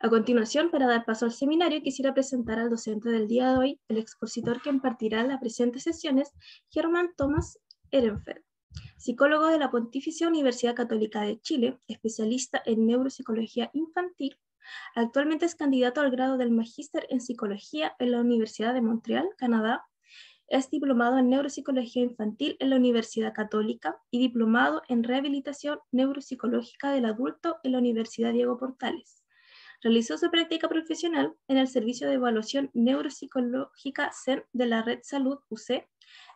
A continuación, para dar paso al seminario, quisiera presentar al docente del día de hoy, el expositor que impartirá las presentes sesiones, Germán Thomas Ehrenfeld, psicólogo de la Pontificia Universidad Católica de Chile, especialista en neuropsicología infantil. Actualmente es candidato al grado del Magíster en Psicología en la Universidad de Montreal, Canadá, es diplomado en neuropsicología infantil en la Universidad Católica y diplomado en rehabilitación neuropsicológica del adulto en la Universidad Diego Portales. Realizó su práctica profesional en el Servicio de Evaluación Neuropsicológica CEN de la Red Salud UC.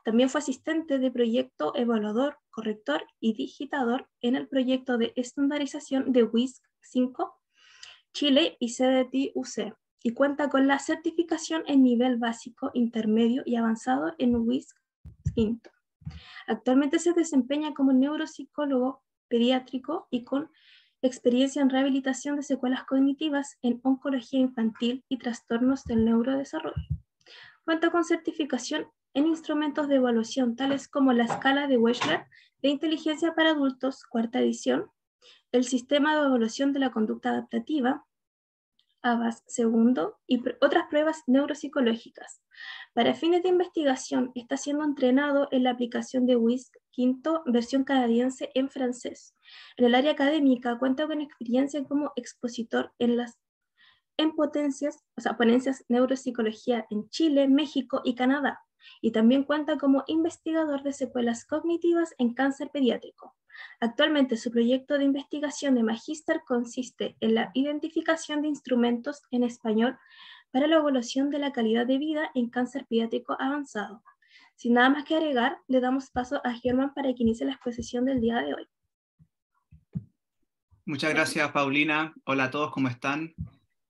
También fue asistente de proyecto evaluador, corrector y digitador en el proyecto de estandarización de WISC 5 Chile y CDT-UC. y cuenta con la certificación en nivel básico, intermedio y avanzado en WISC 5. Actualmente se desempeña como neuropsicólogo pediátrico y con experiencia en rehabilitación de secuelas cognitivas en oncología infantil y trastornos del neurodesarrollo. Cuenta con certificación en instrumentos de evaluación tales como la escala de Wechsler de inteligencia para adultos, cuarta edición, el sistema de evaluación de la conducta adaptativa, Abbas II y otras pruebas neuropsicológicas. Para fines de investigación, está siendo entrenado en la aplicación de WISC V, versión canadiense en francés. En el área académica, cuenta con experiencia como expositor en las en potencias, o ponencias neuropsicología en Chile, México y Canadá, y también cuenta como investigador de secuelas cognitivas en cáncer pediátrico. Actualmente su proyecto de investigación de magíster consiste en la identificación de instrumentos en español para la evaluación de la calidad de vida en cáncer pediátrico avanzado. Sin nada más que agregar, le damos paso a Germán para que inicie la exposición del día de hoy. Muchas gracias, Paulina. Hola a todos, ¿cómo están?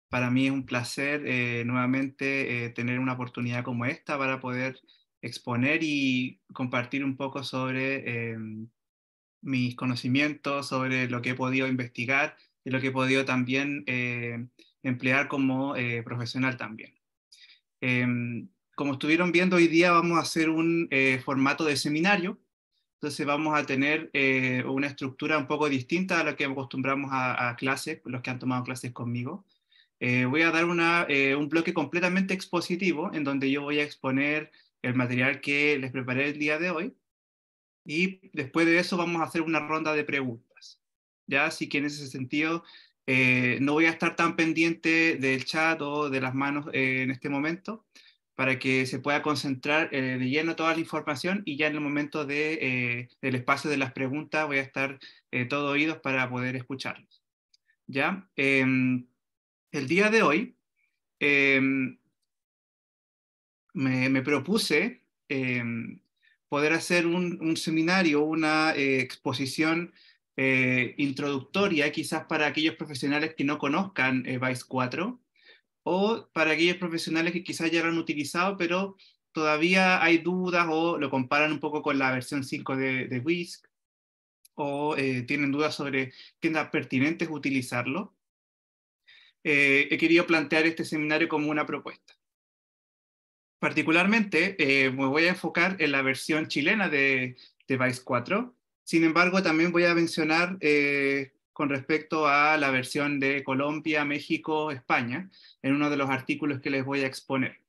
Para mí es un placer eh, nuevamente eh, tener una oportunidad como esta para poder exponer y compartir un poco sobre eh, mis conocimientos, sobre lo que he podido investigar y lo que he podido también eh, emplear como eh, profesional también. Em, como estuvieron viendo, hoy día vamos a hacer un eh, formato de seminario, entonces vamos a tener una estructura un poco distinta a la que acostumbramos a, clases, los que han tomado clases conmigo. voy a dar un bloque completamente expositivo en donde yo voy a exponer el material que les preparé el día de hoy y después de eso vamos a hacer una ronda de preguntas. ¿ya? Así que en ese sentido eh, no voy a estar tan pendiente del chat o de las manos eh, en este momento para que se pueda concentrar eh, de lleno toda la información y ya en el momento de, del espacio de las preguntas voy a estar todo oídos para poder escucharlos. ¿ya? Em, el día de hoy em, me, me propuse em, poder hacer un, seminario, una eh, exposición eh, introductoria, quizás para aquellos profesionales que no conozcan eh, Vice 4 o para aquellos profesionales que quizás ya lo han utilizado, pero todavía hay dudas o lo comparan un poco con la versión 5 de, de WISC o tienen dudas sobre qué es pertinente utilizarlo. he querido plantear este seminario como una propuesta. Particularmente eh, me voy a enfocar en la versión chilena de, de Vice 4. Sin embargo, también voy a mencionar eh, con respecto a la versión de Colombia, México, España, en uno de los artículos que les voy a exponer.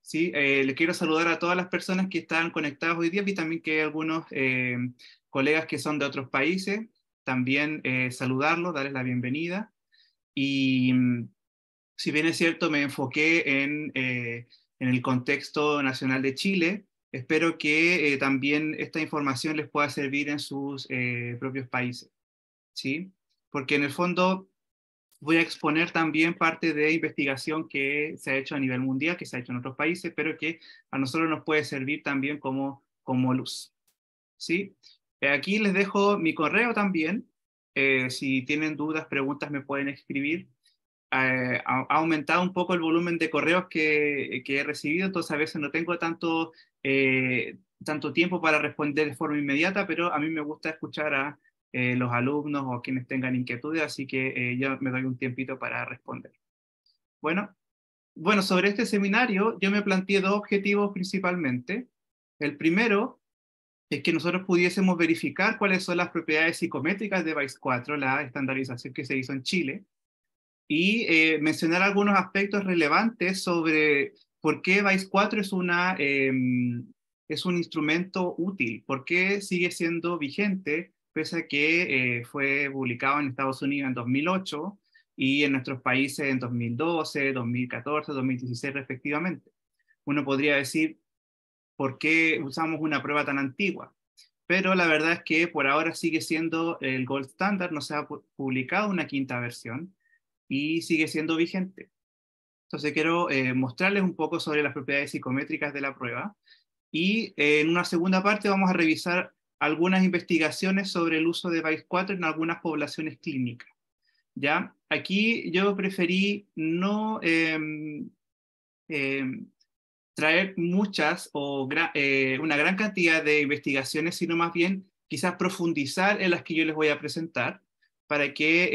Sí, eh, le quiero saludar a todas las personas que están conectadas hoy día y también que hay algunos colegas que son de otros países. También saludarlos, darles la bienvenida. Y mm, si bien es cierto, me enfoqué en en el contexto nacional de Chile. Espero que eh, también esta información les pueda servir en sus eh, propios países, ¿sí? Porque en el fondo voy a exponer también parte de investigación que se ha hecho a nivel mundial, que se ha hecho en otros países, pero que a nosotros nos puede servir también como, como luz, ¿sí? Eh, aquí les dejo mi correo también. si tienen dudas, preguntas, me pueden escribir. Eh, ha, aumentado un poco el volumen de correos que, he recibido, entonces a veces no tengo tanto, eh, tanto tiempo para responder de forma inmediata, pero a mí me gusta escuchar a eh, los alumnos o quienes tengan inquietudes, así que eh, yo me doy un tiempito para responder. Bueno, bueno, sobre este seminario yo me planteé dos objetivos principalmente. El primero es que nosotros pudiésemos verificar cuáles son las propiedades psicométricas de BICE 4, la estandarización que se hizo en Chile, y eh, mencionar algunos aspectos relevantes sobre por qué Vice 4 es, una, em, es un instrumento útil, por qué sigue siendo vigente, pese a que eh, fue publicado en Estados Unidos en 2008 y en nuestros países en 2012, 2014, 2016 respectivamente. Uno podría decir, ¿por qué usamos una prueba tan antigua? Pero la verdad es que por ahora sigue siendo el gold standard, no se ha publicado una quinta versión y sigue siendo vigente. Entonces quiero eh, mostrarles un poco sobre las propiedades psicométricas de la prueba y eh, en una segunda parte vamos a revisar algunas investigaciones sobre el uso de BACE4 en algunas poblaciones clínicas. ¿ya? Aquí yo preferí no em, em, traer muchas o eh, una gran cantidad de investigaciones, sino más bien quizás profundizar en las que yo les voy a presentar para que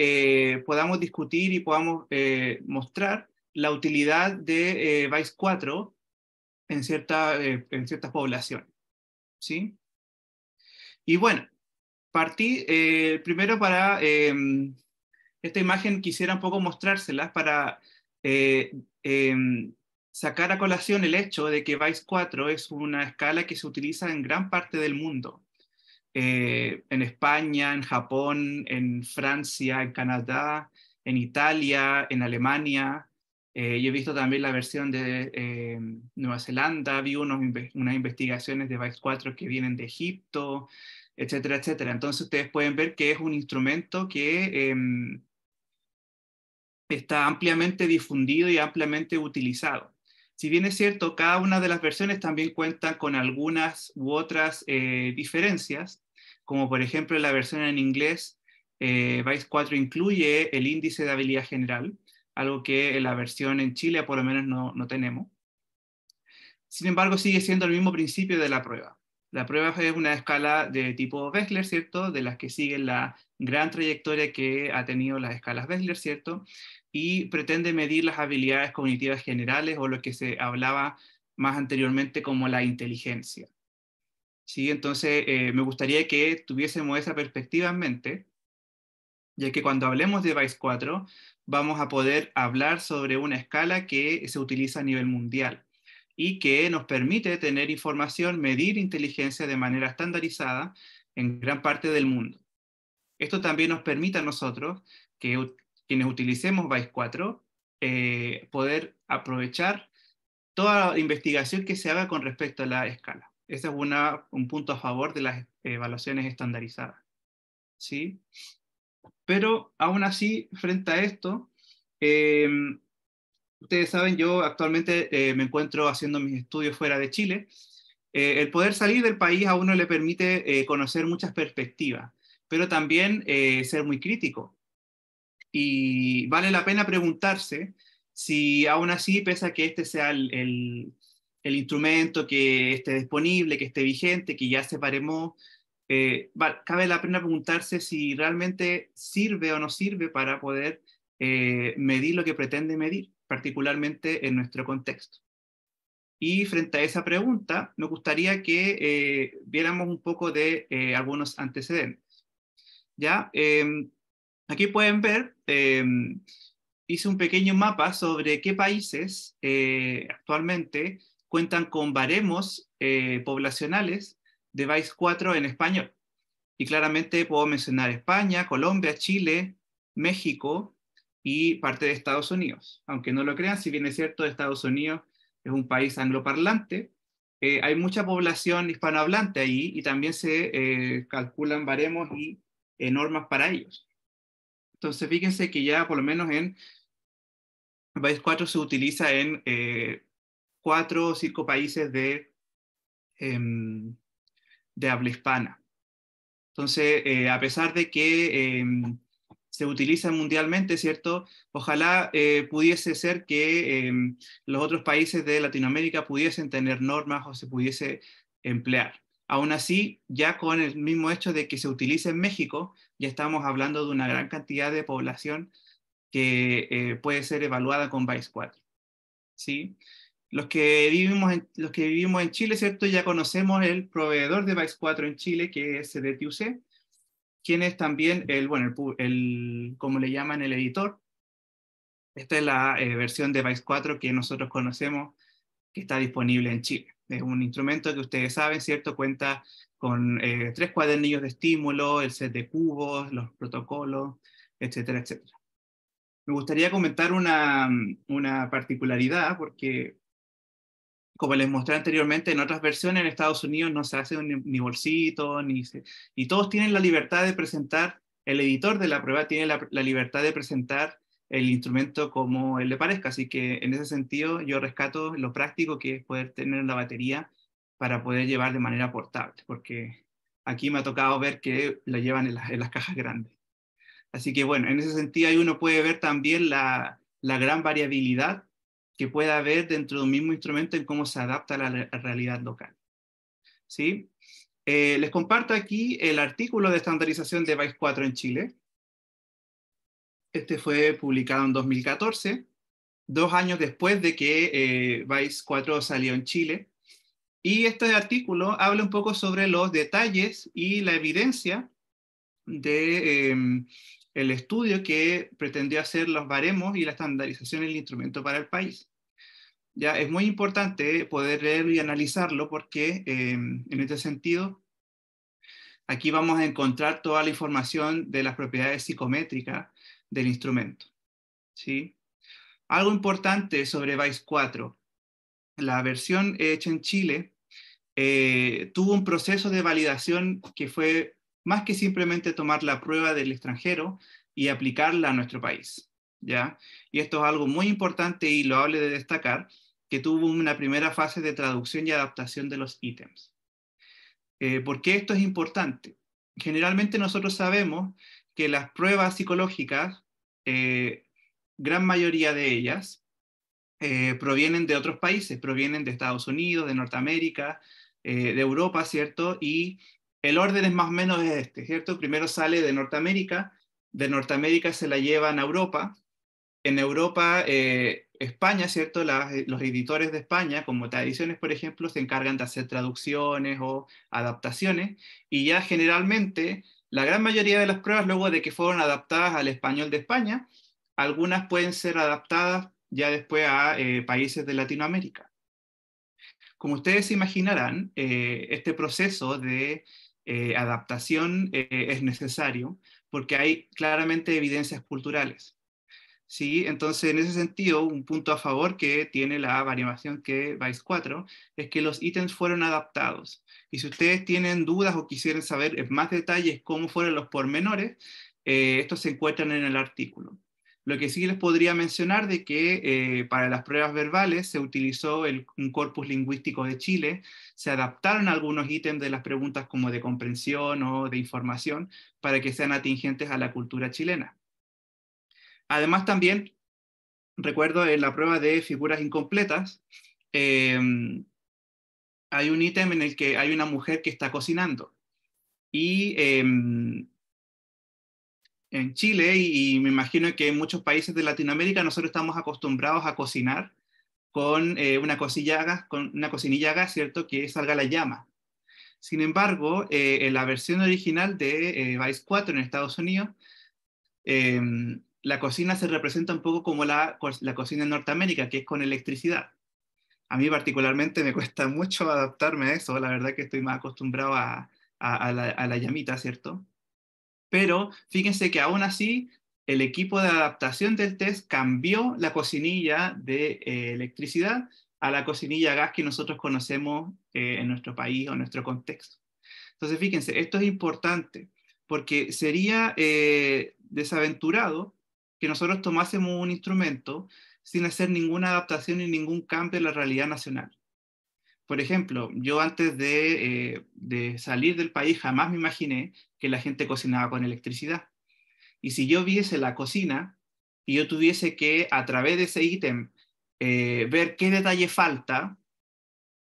eh, podamos discutir y podamos eh, mostrar la utilidad de eh, Vice 4 en, eh, en ciertas poblaciones. ¿sí? Y bueno, partí primero para em, esta imagen, quisiera un poco mostrárselas para em, sacar a colación el hecho de que Vice 4 es una escala que se utiliza en gran parte del mundo. Eh, en España, en Japón, en Francia, en Canadá, en Italia, en Alemania. Eh, yo he visto también la versión de eh, Nueva Zelanda, vi unos, unas investigaciones de Vice 4 que vienen de Egipto, etcétera, etcétera. Entonces ustedes pueden ver que es un instrumento que em, está ampliamente difundido y ampliamente utilizado. Si bien es cierto, cada una de las versiones también cuentan con algunas u otras diferencias, como por ejemplo la versión en inglés, eh, Vice 4 incluye el índice de habilidad general, algo que en la versión en Chile por lo menos no, tenemos. Sin embargo, sigue siendo el mismo principio de la prueba. La prueba es una escala de tipo Wechsler, ¿cierto? De las que siguen la gran trayectoria que ha tenido las escalas Wechsler, ¿cierto? Y pretende medir las habilidades cognitivas generales o lo que se hablaba más anteriormente como la inteligencia. ¿sí? Entonces, eh, me gustaría que tuviésemos esa perspectiva en mente, ya que cuando hablemos de Vice 4, vamos a poder hablar sobre una escala que se utiliza a nivel mundial y que nos permite tener información, medir inteligencia de manera estandarizada en gran parte del mundo. Esto también nos permite a nosotros, que quienes utilicemos Vice 4, eh, poder aprovechar toda la investigación que se haga con respecto a la escala. Este es una, un punto a favor de las evaluaciones estandarizadas. ¿sí? Pero aún así, frente a esto, em, ustedes saben, yo actualmente eh, me encuentro haciendo mis estudios fuera de Chile. Eh, el poder salir del país a uno le permite eh, conocer muchas perspectivas, pero también ser muy crítico. Y vale la pena preguntarse si aún así, pese a que este sea el el instrumento que esté disponible, que esté vigente, que ya se eh, cabe la pena preguntarse si realmente sirve o no sirve para poder eh, medir lo que pretende medir, particularmente en nuestro contexto. Y frente a esa pregunta, me gustaría que eh, viéramos un poco de algunos antecedentes. ¿Ya? Em, aquí pueden ver em, hice un pequeño mapa sobre qué países actualmente cuentan con baremos eh, poblacionales de vice 4 en español. Y claramente puedo mencionar España, Colombia, Chile, México y parte de Estados Unidos. Aunque no lo crean, si bien es cierto, Estados Unidos es un país angloparlante, eh, hay mucha población hispanohablante ahí y también se eh, calculan baremos y normas para ellos. Entonces, fíjense que ya por lo menos en vice 4 se utiliza en cuatro o cinco países de, em, de habla hispana. Entonces, eh, a pesar de que em, se utiliza mundialmente, ¿cierto? Ojalá eh, pudiese ser que em, los otros países de Latinoamérica pudiesen tener normas o se pudiese emplear. Aún así, ya con el mismo hecho de que se utilice en México, ya estamos hablando de una gran cantidad de población que eh, puede ser evaluada con Vice 4. ¿sí? los que vivimos en, los que vivimos en Chile, ¿cierto? Ya conocemos el proveedor de VICE 4 en Chile, que es CDTUC, quien es también el, bueno, el, el, como le llaman, el editor. Esta es la eh, versión de VICE 4 que nosotros conocemos, que está disponible en Chile. Es un instrumento que ustedes saben, ¿cierto? Cuenta con eh, tres cuadernillos de estímulo, el set de cubos, los protocolos, etcétera, etcétera. Me gustaría comentar una, una particularidad, porque como les mostré anteriormente, en otras versiones en Estados Unidos no se hace ni bolsito, ni y todos tienen la libertad de presentar, el editor de la prueba tiene la, libertad de presentar el instrumento como él le parezca, así que en ese sentido yo rescato lo práctico que es poder tener la batería para poder llevar de manera portable, porque aquí me ha tocado ver que la llevan en, las cajas grandes. Así que bueno, en ese sentido ahí uno puede ver también la, la gran variabilidad que pueda haber dentro de un mismo instrumento en cómo se adapta a la realidad local. ¿Sí? Eh, les comparto aquí el artículo de estandarización de vice 4 en Chile. Este fue publicado en 2014, dos años después de que eh, vice 4 salió en Chile. Y este artículo habla un poco sobre los detalles y la evidencia de, em, el estudio que pretendió hacer los baremos y la estandarización del instrumento para el país. Ya es muy importante poder leerlo y analizarlo porque em, en este sentido aquí vamos a encontrar toda la información de las propiedades psicométricas del instrumento. ¿sí? Algo importante sobre Vice 4. La versión hecha en Chile eh, tuvo un proceso de validación que fue más que simplemente tomar la prueba del extranjero y aplicarla a nuestro país. ¿ya? Y esto es algo muy importante y lo hable de destacar, que tuvo una primera fase de traducción y adaptación de los ítems. Eh, ¿Por qué esto es importante? Generalmente nosotros sabemos que las pruebas psicológicas, eh, gran mayoría de ellas, eh, provienen de otros países, provienen de Estados Unidos, de Norteamérica, de Europa, ¿cierto? Y el orden es más o menos este, ¿cierto? Primero sale de Norteamérica, de Norteamérica se la llevan a Europa, en Europa, eh, España, ¿cierto? Eh, los editores de España, como Tradiciones, por ejemplo, se encargan de hacer traducciones o adaptaciones, y ya generalmente la gran mayoría de las pruebas, luego de que fueron adaptadas al español de España, algunas pueden ser adaptadas ya después a eh, países de Latinoamérica. Como ustedes imaginarán, este proceso de eh, adaptación eh, es necesario porque hay claramente evidencias culturales. ¿sí? Entonces, en ese sentido, un punto a favor que tiene la variación que vais 4 es que los ítems fueron adaptados. Y si ustedes tienen dudas o quisieran saber más detalles cómo fueron los pormenores, eh, estos se encuentran en el artículo. Lo que sí les podría mencionar de que eh, para las pruebas verbales se utilizó un corpus lingüístico de Chile, se adaptaron algunos ítems de las preguntas como de comprensión o de información para que sean atingentes a la cultura chilena. Además también, recuerdo en la prueba de figuras incompletas, eh, hay un ítem en el que hay una mujer que está cocinando y eh, en Chile y me imagino que en muchos países de Latinoamérica nosotros estamos acostumbrados a cocinar con, eh, una, cosilla, con una cocinilla gas, ¿cierto? Que salga la llama. Sin embargo, eh, en la versión original de eh, Vice 4 en Estados Unidos, la cocina se representa un poco como la, cocina en Norteamérica, que es con electricidad. A mí particularmente me cuesta mucho adaptarme a eso, la verdad que estoy más acostumbrado a la llamita, ¿cierto? Pero fíjense que aún así el equipo de adaptación del test cambió la cocinilla de eh, electricidad a la cocinilla gas que nosotros conocemos eh, en nuestro país o en nuestro contexto. Entonces, fíjense, esto es importante porque sería eh, desaventurado que nosotros tomásemos un instrumento sin hacer ninguna adaptación y ningún cambio en la realidad nacional. Por ejemplo, yo antes eh, de, salir del país jamás me imaginé que la gente cocinaba con electricidad. Y si yo viese la cocina y yo tuviese que, a través de ese ítem, eh, ver qué detalle falta,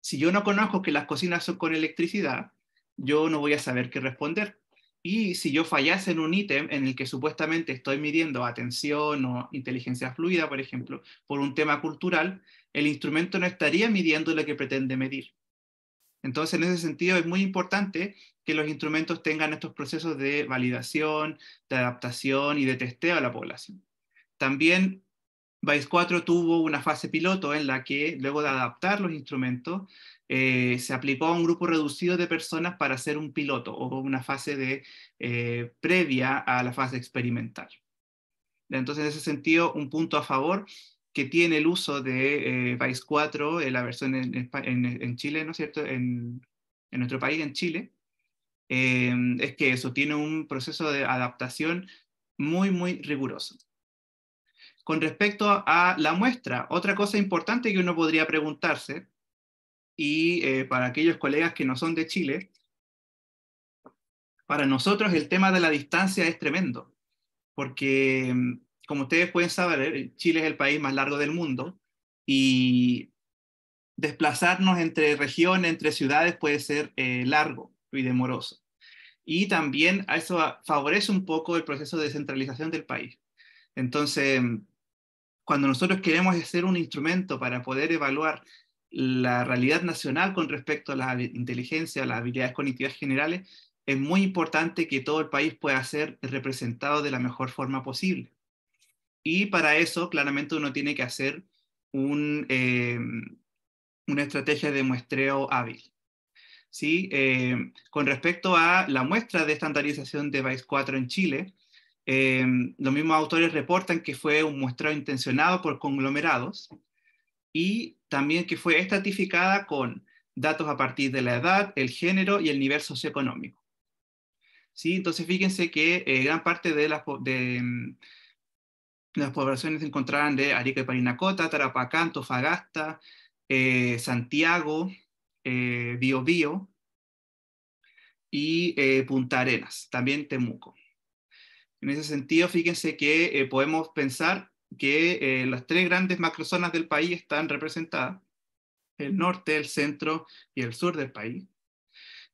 si yo no conozco que las cocinas son con electricidad, yo no voy a saber qué responder. Y si yo fallase en un ítem en el que supuestamente estoy midiendo atención o inteligencia fluida, por ejemplo, por un tema cultural, el instrumento no estaría midiendo lo que pretende medir. Entonces, en ese sentido, es muy importante que los instrumentos tengan estos procesos de validación, de adaptación y de testeo a la población. También BICE 4 tuvo una fase piloto en la que, luego de adaptar los instrumentos, eh, se aplicó a un grupo reducido de personas para hacer un piloto o una fase eh, previa a la fase experimental. Entonces, en ese sentido, un punto a favor que tiene el uso de eh, Vice 4, en eh, la versión en, Chile, ¿no es cierto? En, nuestro país, en Chile, eh, es que eso tiene un proceso de adaptación muy, muy riguroso. Con respecto a la muestra, otra cosa importante que uno podría preguntarse, y eh, para aquellos colegas que no son de Chile, para nosotros el tema de la distancia es tremendo, porque como ustedes pueden saber, eh, Chile es el país más largo del mundo y desplazarnos entre regiones, entre ciudades puede ser eh, largo y demoroso. Y también eso favorece un poco el proceso de descentralización del país. Entonces, cuando nosotros queremos hacer un instrumento para poder evaluar la realidad nacional con respecto a la inteligencia, a las habilidades cognitivas generales, es muy importante que todo el país pueda ser representado de la mejor forma posible. Y para eso, claramente, uno tiene que hacer un, eh, una estrategia de muestreo hábil. ¿Sí? Eh, con respecto a la muestra de estandarización de vice 4 en Chile, eh, los mismos autores reportan que fue un muestreo intencionado por conglomerados y también que fue estratificada con datos a partir de la edad, el género y el nivel socioeconómico. ¿Sí? Entonces, fíjense que gran parte de las... De, las poblaciones se encontraban de Arica y Parinacota, Tarapacá, Tofagasta, eh, Santiago, eh, Biobío y eh, Punta Arenas, también Temuco. En ese sentido, fíjense que eh, podemos pensar que las tres grandes macrozonas del país están representadas, el norte, el centro y el sur del país.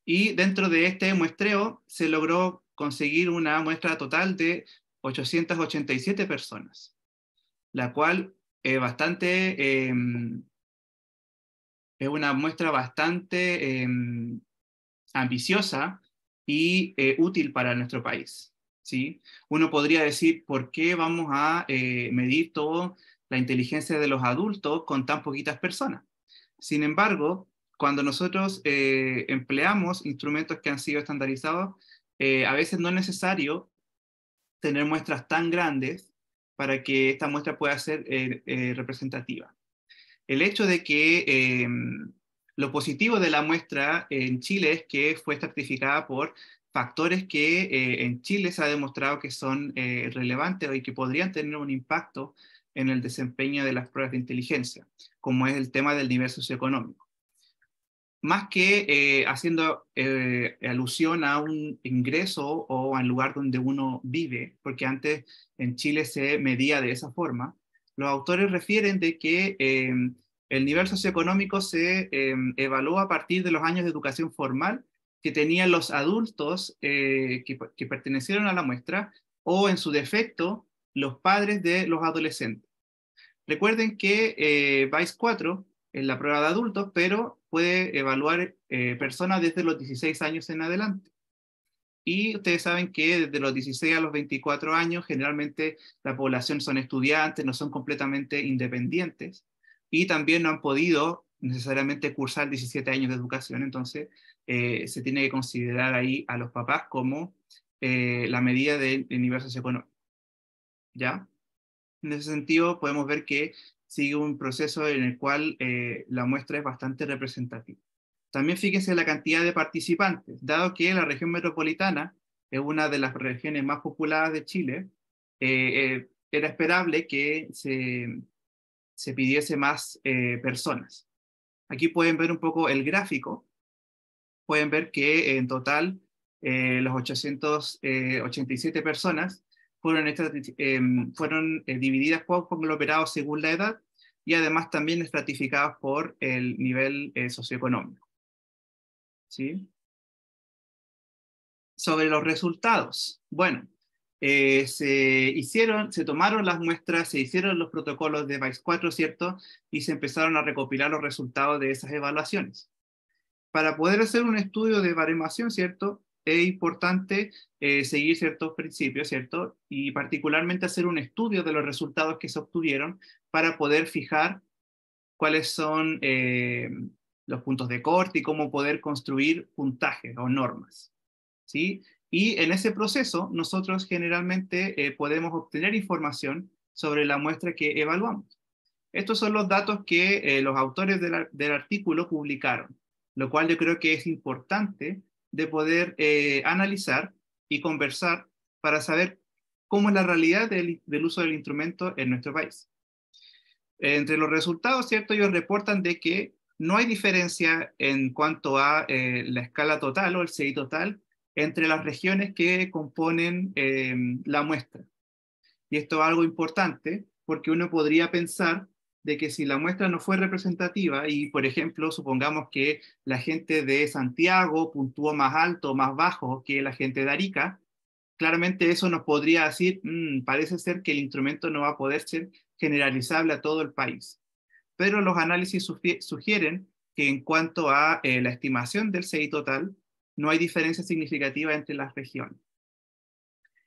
Y dentro de este muestreo se logró conseguir una muestra total de 887 personas, la cual es bastante, em, es una muestra bastante em, ambiciosa y eh, útil para nuestro país. ¿sí? Uno podría decir, ¿por qué vamos a eh, medir toda la inteligencia de los adultos con tan poquitas personas? Sin embargo, cuando nosotros eh, empleamos instrumentos que han sido estandarizados, a veces no es necesario tener muestras tan grandes para que esta muestra pueda ser eh, eh, representativa. El hecho de que em, lo positivo de la muestra en Chile es que fue certificada por factores que eh, en Chile se ha demostrado que son relevantes y que podrían tener un impacto en el desempeño de las pruebas de inteligencia, como es el tema del nivel socioeconómico más que eh, haciendo eh, alusión a un ingreso o al lugar donde uno vive, porque antes en Chile se medía de esa forma, los autores refieren de que em, el nivel socioeconómico se em, evaluó a partir de los años de educación formal que tenían los adultos eh, que, pertenecieron a la muestra o en su defecto los padres de los adolescentes. Recuerden que eh, vais 4 es la prueba de adultos, pero puede evaluar eh, personas desde los 16 años en adelante. Y ustedes saben que desde los 16 a los 24 años generalmente la población son estudiantes, no son completamente independientes y también no han podido necesariamente cursar 17 años de educación. Entonces eh, se tiene que considerar ahí a los papás como eh, la medida del nivel socioeconómico. ¿Ya? En ese sentido podemos ver que sigue un proceso en el cual eh, la muestra es bastante representativa. También fíjense la cantidad de participantes, dado que la región metropolitana es una de las regiones más populadas de Chile, eh, eh, era esperable que se, pidiese más personas. Aquí pueden ver un poco el gráfico, pueden ver que en total los 887 personas fueron, em, fueron eh, divididas por conglomerados según la edad y además también estratificadas por el nivel eh, socioeconómico. ¿Sí? Sobre los resultados. Bueno, eh, se hicieron, se tomaron las muestras, se hicieron los protocolos de VICE 4, ¿cierto? Y se empezaron a recopilar los resultados de esas evaluaciones. Para poder hacer un estudio de baremación, ¿cierto? es importante eh, seguir ciertos principios, ¿cierto? Y particularmente hacer un estudio de los resultados que se obtuvieron para poder fijar cuáles son eh, los puntos de corte y cómo poder construir puntajes o normas, ¿sí? Y en ese proceso nosotros generalmente eh, podemos obtener información sobre la muestra que evaluamos. Estos son los datos que los autores del artículo publicaron, lo cual yo creo que es importante de poder eh, analizar y conversar para saber cómo es la realidad del, uso del instrumento en nuestro país. Entre los resultados, ¿cierto? Ellos reportan de que no hay diferencia en cuanto a eh, la escala total o el CI total entre las regiones que componen eh, la muestra. Y esto es algo importante porque uno podría pensar de que si la muestra no fue representativa y, por ejemplo, supongamos que la gente de Santiago puntuó más alto o más bajo que la gente de Arica, claramente eso nos podría decir, mm, parece ser que el instrumento no va a poder ser generalizable a todo el país. Pero los análisis sugieren que en cuanto a eh, la estimación del CI total, no hay diferencia significativa entre las regiones.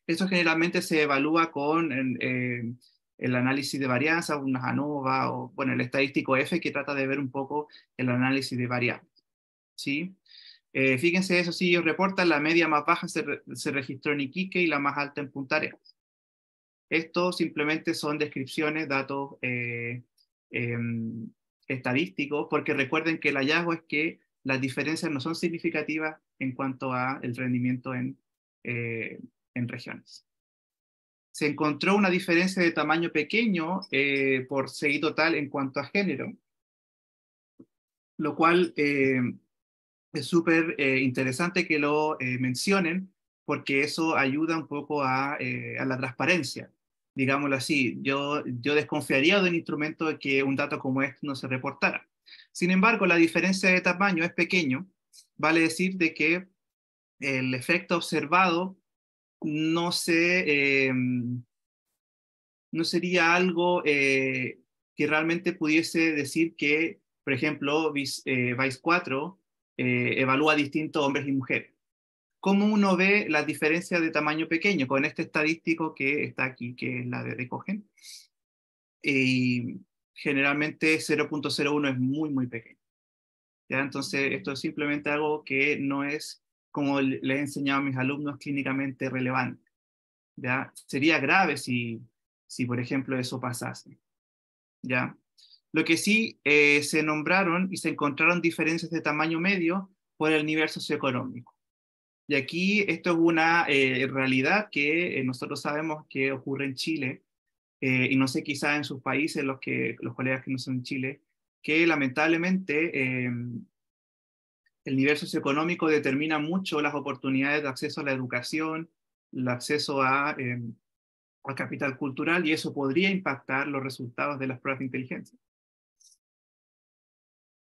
Eso generalmente se evalúa con... Eh, el análisis de varianza, una ANOVA o bueno, el estadístico F que trata de ver un poco el análisis de varianza. ¿sí? Eh, fíjense, eso sí, ellos reportan la media más baja se, registró en Iquique y la más alta en Punta Arenas. Esto simplemente son descripciones, datos eh, em, estadísticos, porque recuerden que el hallazgo es que las diferencias no son significativas en cuanto a el rendimiento en eh, regiones se encontró una diferencia de tamaño pequeño eh, por seguido total en cuanto a género, lo cual eh, es súper eh, interesante que lo mencionen porque eso ayuda un poco a, la transparencia. Digámoslo así, yo, yo desconfiaría de un instrumento que un dato como este no se reportara. Sin embargo, la diferencia de tamaño es pequeño, vale decir de que el efecto observado no sé, em, sería algo eh, que realmente pudiese decir que, por ejemplo, Vice, 4 eh, eh, evalúa distintos hombres y mujeres. ¿Cómo uno ve las diferencias de tamaño pequeño con este estadístico que está aquí, que es la de recogen Y generalmente 0.01 es muy, muy pequeño. ¿ya? Entonces, esto es simplemente algo que no es como le he enseñado a mis alumnos, clínicamente relevante. ¿ya? Sería grave si, si, por ejemplo, eso pasase. ¿ya? Lo que sí eh, se nombraron y se encontraron diferencias de tamaño medio por el nivel socioeconómico. Y aquí esto es una eh, realidad que eh, nosotros sabemos que ocurre en Chile, y no sé quizá en sus países, los, que, los colegas que no son en Chile, que lamentablemente el nivel socioeconómico determina mucho las oportunidades de acceso a la educación, el acceso a, em, capital cultural y eso podría impactar los resultados de las pruebas de inteligencia.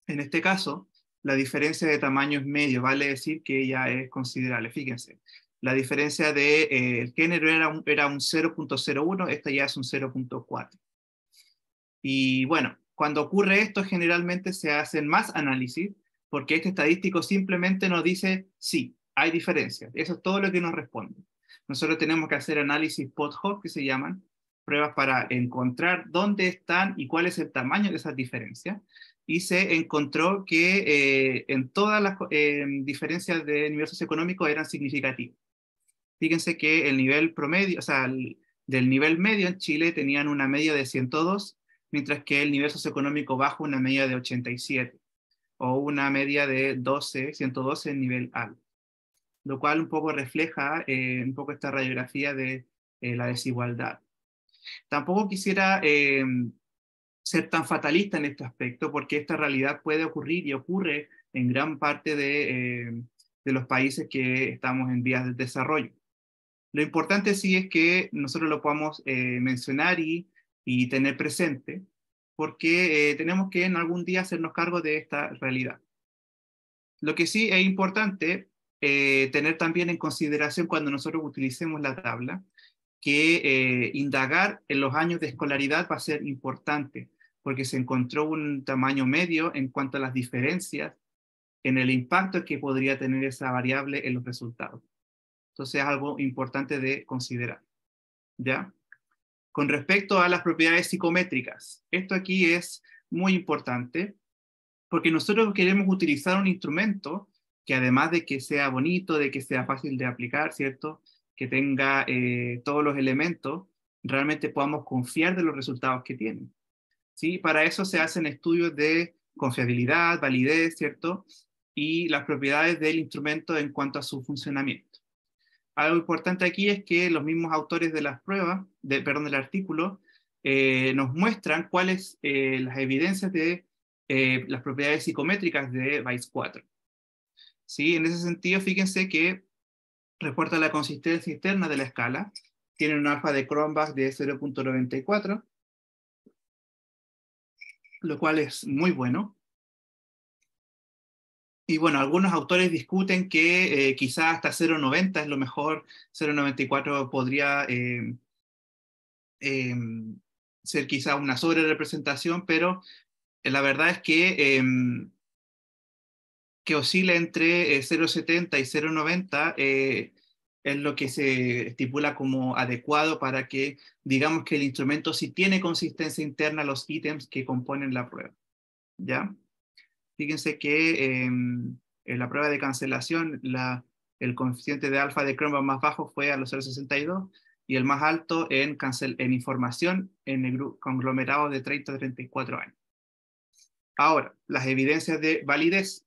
En este caso, la diferencia de tamaño es medio, vale decir que ya es considerable. Fíjense, la diferencia de eh, el género era un, era un 0.01, esta ya es un 0.4. Y bueno, cuando ocurre esto, generalmente se hacen más análisis porque este estadístico simplemente nos dice, sí, hay diferencias. Eso es todo lo que nos responde. Nosotros tenemos que hacer análisis pod hoc, que se llaman, pruebas para encontrar dónde están y cuál es el tamaño de esas diferencias. Y se encontró que eh, en todas las eh, diferencias de nivel socioeconómico eran significativas. Fíjense que el nivel promedio, o sea, del nivel medio en Chile tenían una media de 102, mientras que el nivel socioeconómico bajo una media de 87 o una media de 12, 112 en nivel alto, lo cual un poco refleja eh, un poco esta radiografía de eh, la desigualdad. Tampoco quisiera eh, ser tan fatalista en este aspecto, porque esta realidad puede ocurrir y ocurre en gran parte de, de los países que estamos en vías de desarrollo. Lo importante sí es que nosotros lo podamos mencionar y, y tener presente, porque eh, tenemos que en algún día hacernos cargo de esta realidad. Lo que sí es importante eh, tener también en consideración cuando nosotros utilicemos la tabla, que eh, indagar en los años de escolaridad va a ser importante, porque se encontró un tamaño medio en cuanto a las diferencias en el impacto que podría tener esa variable en los resultados. Entonces es algo importante de considerar. ¿Ya? con respecto a las propiedades psicométricas. Esto aquí es muy importante porque nosotros queremos utilizar un instrumento que además de que sea bonito, de que sea fácil de aplicar, ¿cierto? Que tenga eh, todos los elementos, realmente podamos confiar de los resultados que tiene. ¿Sí? Para eso se hacen estudios de confiabilidad, validez, ¿cierto? Y las propiedades del instrumento en cuanto a su funcionamiento algo importante aquí es que los mismos autores de las pruebas, de, perdón, del artículo, eh, nos muestran cuáles son eh, las evidencias de eh, las propiedades psicométricas de Vice 4. ¿Sí? En ese sentido, fíjense que reporta la consistencia externa de la escala, tiene un alfa de Cronbach de 0.94, lo cual es muy bueno. Y bueno, algunos autores discuten que eh, quizás hasta 0,90 es lo mejor, 0,94 podría eh, eh, ser quizá una sobrerepresentación, pero eh, la verdad es que, em, que oscila entre 0,70 y 0,90 es lo que se estipula como adecuado para que digamos que el instrumento sí tiene consistencia interna a los ítems que componen la prueba. ¿Ya? Fíjense que em, en la prueba de cancelación la, el coeficiente de alfa de Cronbach más bajo fue a los 0,62 y el más alto en, cancel, en información en el conglomerado de 30 a 34 años. Ahora, las evidencias de validez.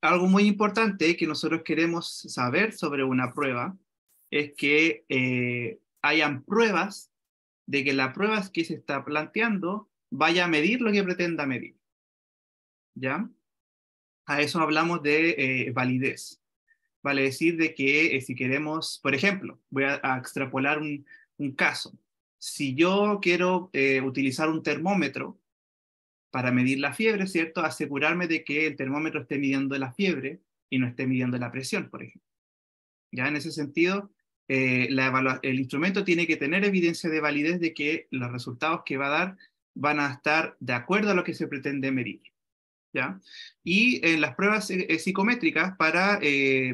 Algo muy importante que nosotros queremos saber sobre una prueba es que eh, hayan pruebas de que la prueba que se está planteando vaya a medir lo que pretenda medir. ¿ya? A eso hablamos de eh, validez. Vale decir de que eh, si queremos, por ejemplo, voy a, extrapolar un, caso. Si yo quiero eh, utilizar un termómetro para medir la fiebre, ¿cierto? Asegurarme de que el termómetro esté midiendo la fiebre y no esté midiendo la presión, por ejemplo. Ya en ese sentido, el instrumento tiene que tener evidencia de validez de que los resultados que va a dar van a estar de acuerdo a lo que se pretende medir. Y en eh, las pruebas eh, eh, psicométricas, para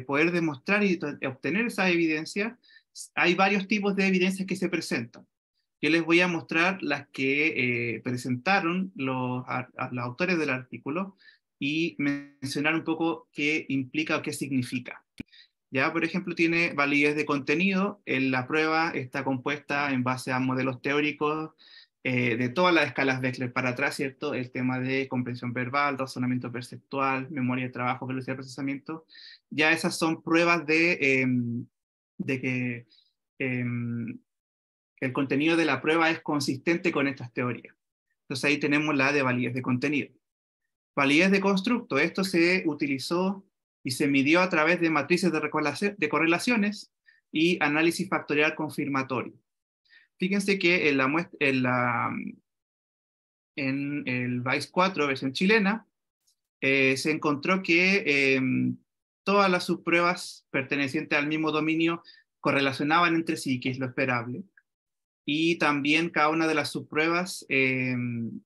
poder demostrar y obtener esa evidencia, hay varios tipos de evidencias que se presentan. Yo les voy a mostrar las que presentaron los, autores del artículo y mencionar un poco qué implica o qué significa. Ya, por ejemplo, tiene validez de contenido. En la prueba está compuesta en base a modelos teóricos eh, de todas las escalas Bechler para atrás, ¿cierto? El tema de comprensión verbal, razonamiento perceptual, memoria de trabajo, velocidad de procesamiento, ya esas son pruebas de, em, de que em, el contenido de la prueba es consistente con estas teorías. Entonces ahí tenemos la de validez de contenido. Validez de constructo, esto se utilizó y se midió a través de matrices de correlaciones y análisis factorial confirmatorio. Fíjense que en, la en, el VICE 4, versión chilena, eh, se encontró que em, todas las subpruebas pertenecientes al mismo dominio correlacionaban entre sí, que es lo esperable. Y también cada una de las subpruebas em,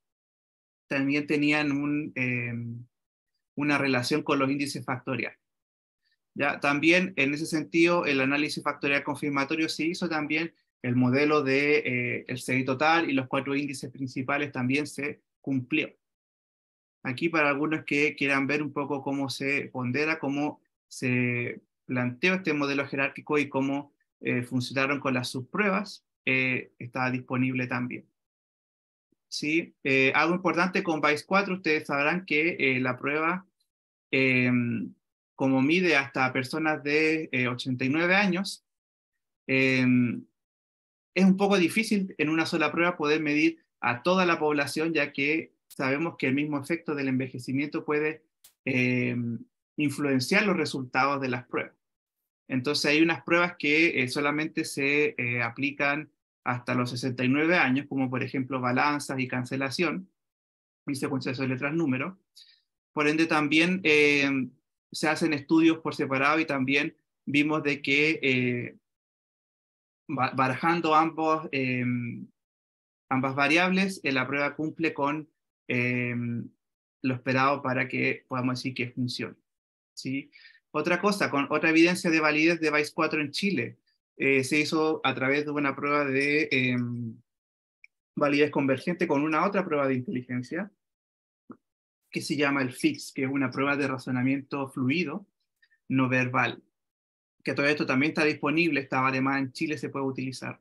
también tenían un, em, una relación con los índices factoriales. ¿Ya? También en ese sentido, el análisis factorial confirmatorio se hizo también el modelo de, eh, el CDI total y los cuatro índices principales también se cumplió. Aquí para algunos que quieran ver un poco cómo se pondera, cómo se planteó este modelo jerárquico y cómo eh, funcionaron con las subpruebas, eh, está disponible también. ¿Sí? algo importante con BICE 4, ustedes sabrán que la prueba em, como mide hasta personas de 89 años, em, es un poco difícil en una sola prueba poder medir a toda la población, ya que sabemos que el mismo efecto del envejecimiento puede eh, influenciar los resultados de las pruebas. Entonces hay unas pruebas que eh, solamente se eh, aplican hasta los 69 años, como por ejemplo balanzas y cancelación y secuencias de letras número. Por ende también se hacen estudios por separado y también vimos de que barajando ambos, em, ambas variables, eh, la prueba cumple con em, lo esperado para que podamos decir que funciona. Otra cosa, con otra evidencia de validez de Vice 4 en Chile, eh, se hizo a través de una prueba de em, validez convergente con una otra prueba de inteligencia que se llama el FIX, que es una prueba de razonamiento fluido no verbal que todo esto también está disponible, estaba además en Chile, se puede utilizar.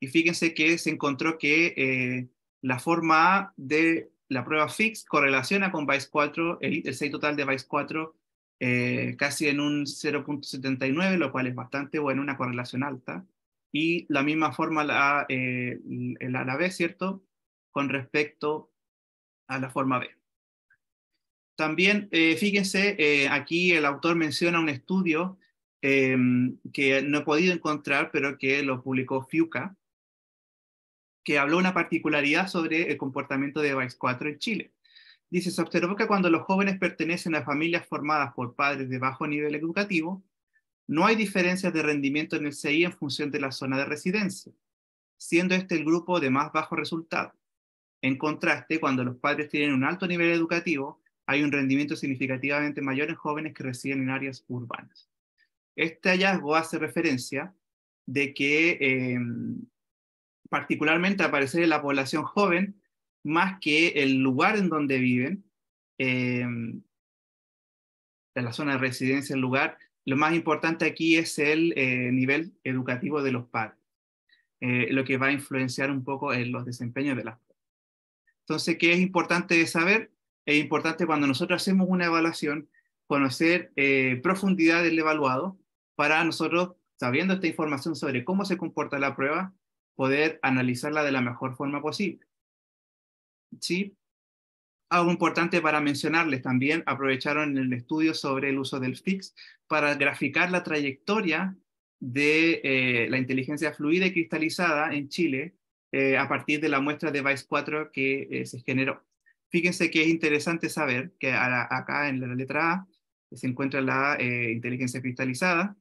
Y fíjense que se encontró que eh, la forma A de la prueba FIX correlaciona con Vice 4, el, 6 total de Vice 4, eh, casi en un 0.79, lo cual es bastante bueno, una correlación alta. Y la misma forma la, eh, la, B, ¿cierto? Con respecto a la forma B. También, eh, fíjense, aquí el autor menciona un estudio Em, que no he podido encontrar, pero que lo publicó Fiuca, que habló una particularidad sobre el comportamiento de Vice 4 en Chile. Dice, se observó que cuando los jóvenes pertenecen a familias formadas por padres de bajo nivel educativo, no hay diferencias de rendimiento en el CI en función de la zona de residencia, siendo este el grupo de más bajo resultado. En contraste, cuando los padres tienen un alto nivel educativo, hay un rendimiento significativamente mayor en jóvenes que residen en áreas urbanas. Este hallazgo hace referencia de que em, particularmente aparecer en la población joven, más que el lugar en donde viven, em, en la zona de residencia, el lugar, lo más importante aquí es el eh, nivel educativo de los padres, eh, lo que va a influenciar un poco en los desempeños de las personas. Entonces, ¿qué es importante saber? Es importante cuando nosotros hacemos una evaluación conocer eh, profundidad del evaluado, para nosotros, sabiendo esta información sobre cómo se comporta la prueba, poder analizarla de la mejor forma posible. ¿Sí? Algo importante para mencionarles también, aprovecharon el estudio sobre el uso del FIX para graficar la trayectoria de eh, la inteligencia fluida y cristalizada en Chile eh, a partir de la muestra de Vice 4 que eh, se generó. Fíjense que es interesante saber que acá en la letra A se encuentra la inteligencia cristalizada,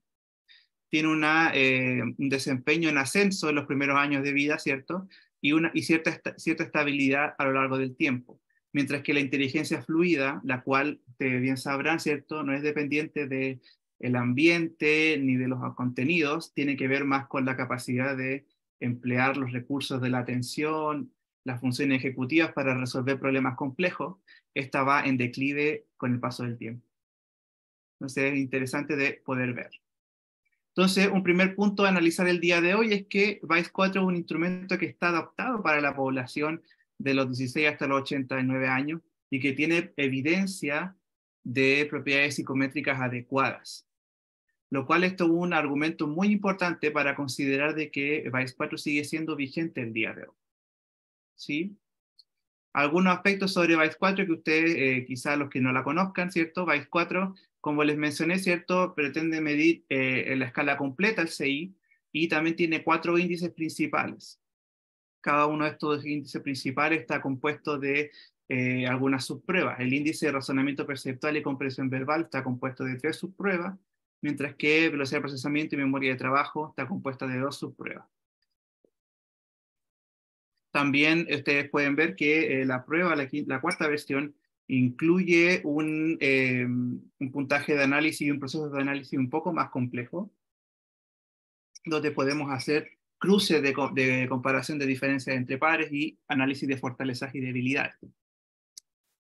tiene eh, un desempeño en ascenso en los primeros años de vida, ¿cierto? Y, una, y cierta, cierta estabilidad a lo largo del tiempo. Mientras que la inteligencia fluida, la cual te bien sabrán, ¿cierto? No es dependiente del el ambiente ni de los contenidos, tiene que ver más con la capacidad de emplear los recursos de la atención, las funciones ejecutivas para resolver problemas complejos, esta va en declive con el paso del tiempo. Entonces es interesante de poder ver. Entonces, un primer punto a analizar el día de hoy es que VICE 4 es un instrumento que está adaptado para la población de los 16 hasta los 89 años y que tiene evidencia de propiedades psicométricas adecuadas. Lo cual esto es un argumento muy importante para considerar de que VICE 4 sigue siendo vigente el día de hoy. ¿Sí? Algunos aspectos sobre VICE 4 que ustedes, eh, quizá los que no la conozcan, ¿cierto? VICE 4 como les mencioné, ¿cierto? Pretende medir eh, en la escala completa el CI y también tiene cuatro índices principales. Cada uno de estos índices principales está compuesto de eh, algunas subpruebas. El índice de razonamiento perceptual y comprensión verbal está compuesto de tres subpruebas, mientras que velocidad de procesamiento y memoria de trabajo está compuesta de dos subpruebas. También ustedes pueden ver que eh, la prueba, la, cuarta versión, incluye eh, un, puntaje de análisis y un proceso de análisis un poco más complejo, donde podemos hacer cruces de, comparación de diferencias entre pares y análisis de fortalezas y debilidad.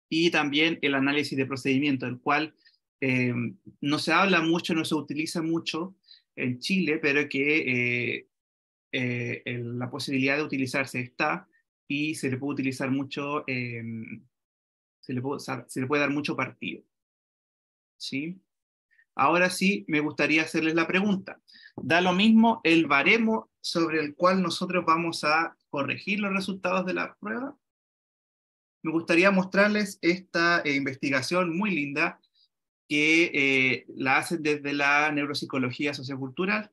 Y también el análisis de procedimiento, el cual eh, no se habla mucho, no se utiliza mucho en Chile, pero que eh, la posibilidad de utilizarse está y se le puede utilizar mucho en se le puede, dar mucho partido. ¿Sí? Ahora sí, me gustaría hacerles la pregunta. Da lo mismo el baremo sobre el cual nosotros vamos a corregir los resultados de la prueba. Me gustaría mostrarles esta eh, investigación muy linda que eh, la hacen desde la neuropsicología sociocultural,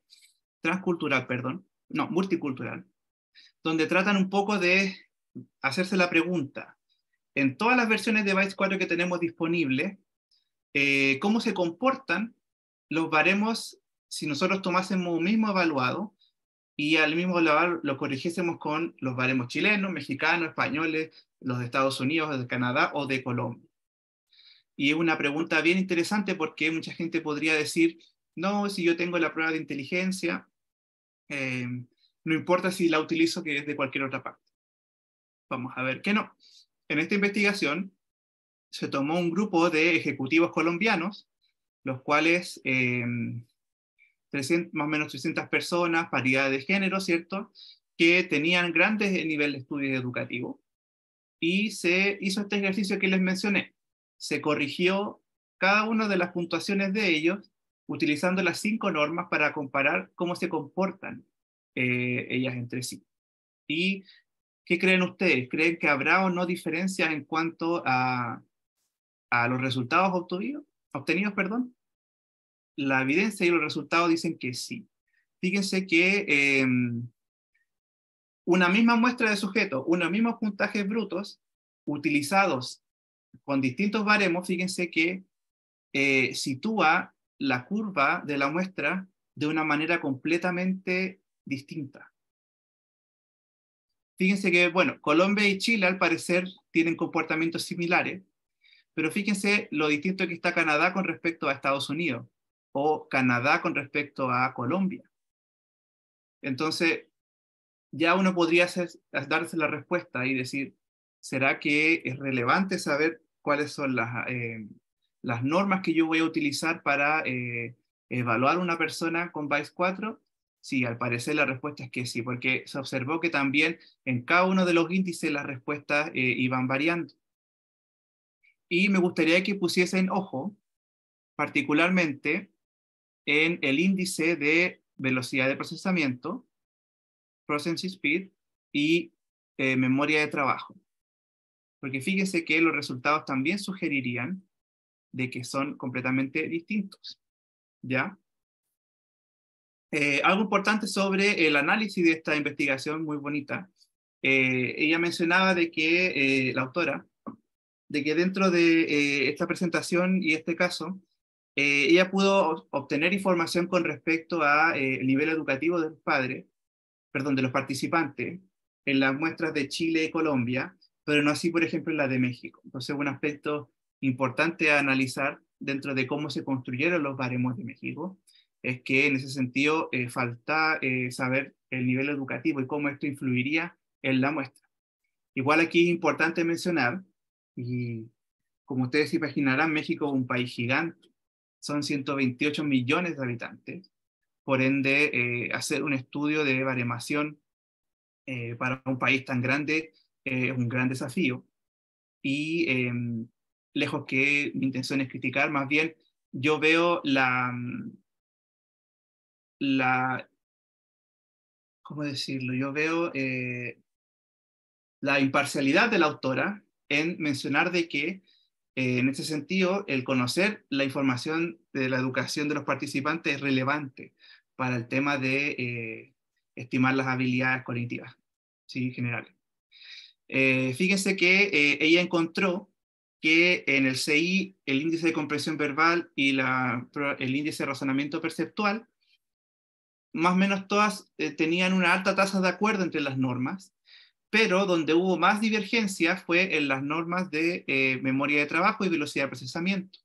transcultural, perdón, no, multicultural, donde tratan un poco de hacerse la pregunta, en todas las versiones de Bytes 4 que tenemos disponibles, eh, cómo se comportan los baremos si nosotros tomásemos un mismo evaluado y al mismo lado lo corrigiésemos con los baremos chilenos, mexicanos, españoles, los de Estados Unidos, de Canadá o de Colombia. Y es una pregunta bien interesante porque mucha gente podría decir, no, si yo tengo la prueba de inteligencia, eh, no importa si la utilizo que es de cualquier otra parte. Vamos a ver que no en esta investigación se tomó un grupo de ejecutivos colombianos, los cuales, 300, em, más o menos 300 personas, paridad de género, ¿cierto? Que tenían grandes niveles de estudio educativo Y se hizo este ejercicio que les mencioné. Se corrigió cada una de las puntuaciones de ellos utilizando las cinco normas para comparar cómo se comportan eh, ellas entre sí. Y ¿Qué creen ustedes? ¿Creen que habrá o no diferencias en cuanto a, los resultados obtenidos, Perdón? La evidencia y los resultados dicen que sí. Fíjense que em, una misma muestra de sujeto, unos mismos puntajes brutos utilizados con distintos baremos, fíjense que eh, sitúa la curva de la muestra de una manera completamente distinta. Fíjense que, bueno, Colombia y Chile al parecer tienen comportamientos similares, pero fíjense lo distinto que está Canadá con respecto a Estados Unidos o Canadá con respecto a Colombia. Entonces, ya uno podría darse la respuesta y decir, ¿será que es relevante saber cuáles son eh, las, normas que yo voy a utilizar para eh, evaluar una persona con Vice 4? Sí, al parecer la respuesta es que sí, porque se observó que también en cada uno de los índices las respuestas eh, iban variando. Y me gustaría que pusiesen ojo, particularmente en el índice de velocidad de procesamiento, processing speed y eh, memoria de trabajo. Porque fíjese que los resultados también sugerirían de que son completamente distintos. ¿Ya? Eh, algo importante sobre el análisis de esta investigación muy bonita. Eh, ella mencionaba de que, eh, la autora, de que dentro de esta presentación y este caso, ella pudo obtener información con respecto a el nivel educativo de los padres, perdón, de los participantes en las muestras de Chile y Colombia, pero no así, por ejemplo, en la de México. Entonces, un aspecto importante a analizar dentro de cómo se construyeron los baremos de México es que en ese sentido eh, falta eh, saber el nivel educativo y cómo esto influiría en la muestra. Igual aquí es importante mencionar, y como ustedes imaginarán, México es un país gigante, son 128 millones de habitantes, por ende, eh, hacer un estudio de baremación para un país tan grande es un gran desafío. Y em, lejos que mi intención es criticar, más bien yo veo la, mm, la, ¿cómo decirlo? Yo veo eh, la imparcialidad de la autora en mencionar de que eh, en ese sentido el conocer la información de la educación de los participantes es relevante para el tema de eh, estimar las habilidades cognitivas, ¿sí? Generales. fíjense que ella encontró que en el CI el índice de comprensión verbal y el índice de razonamiento perceptual más o menos todas eh, tenían una alta tasa de acuerdo entre las normas, pero donde hubo más divergencia fue en las normas de eh, memoria de trabajo y velocidad de procesamiento.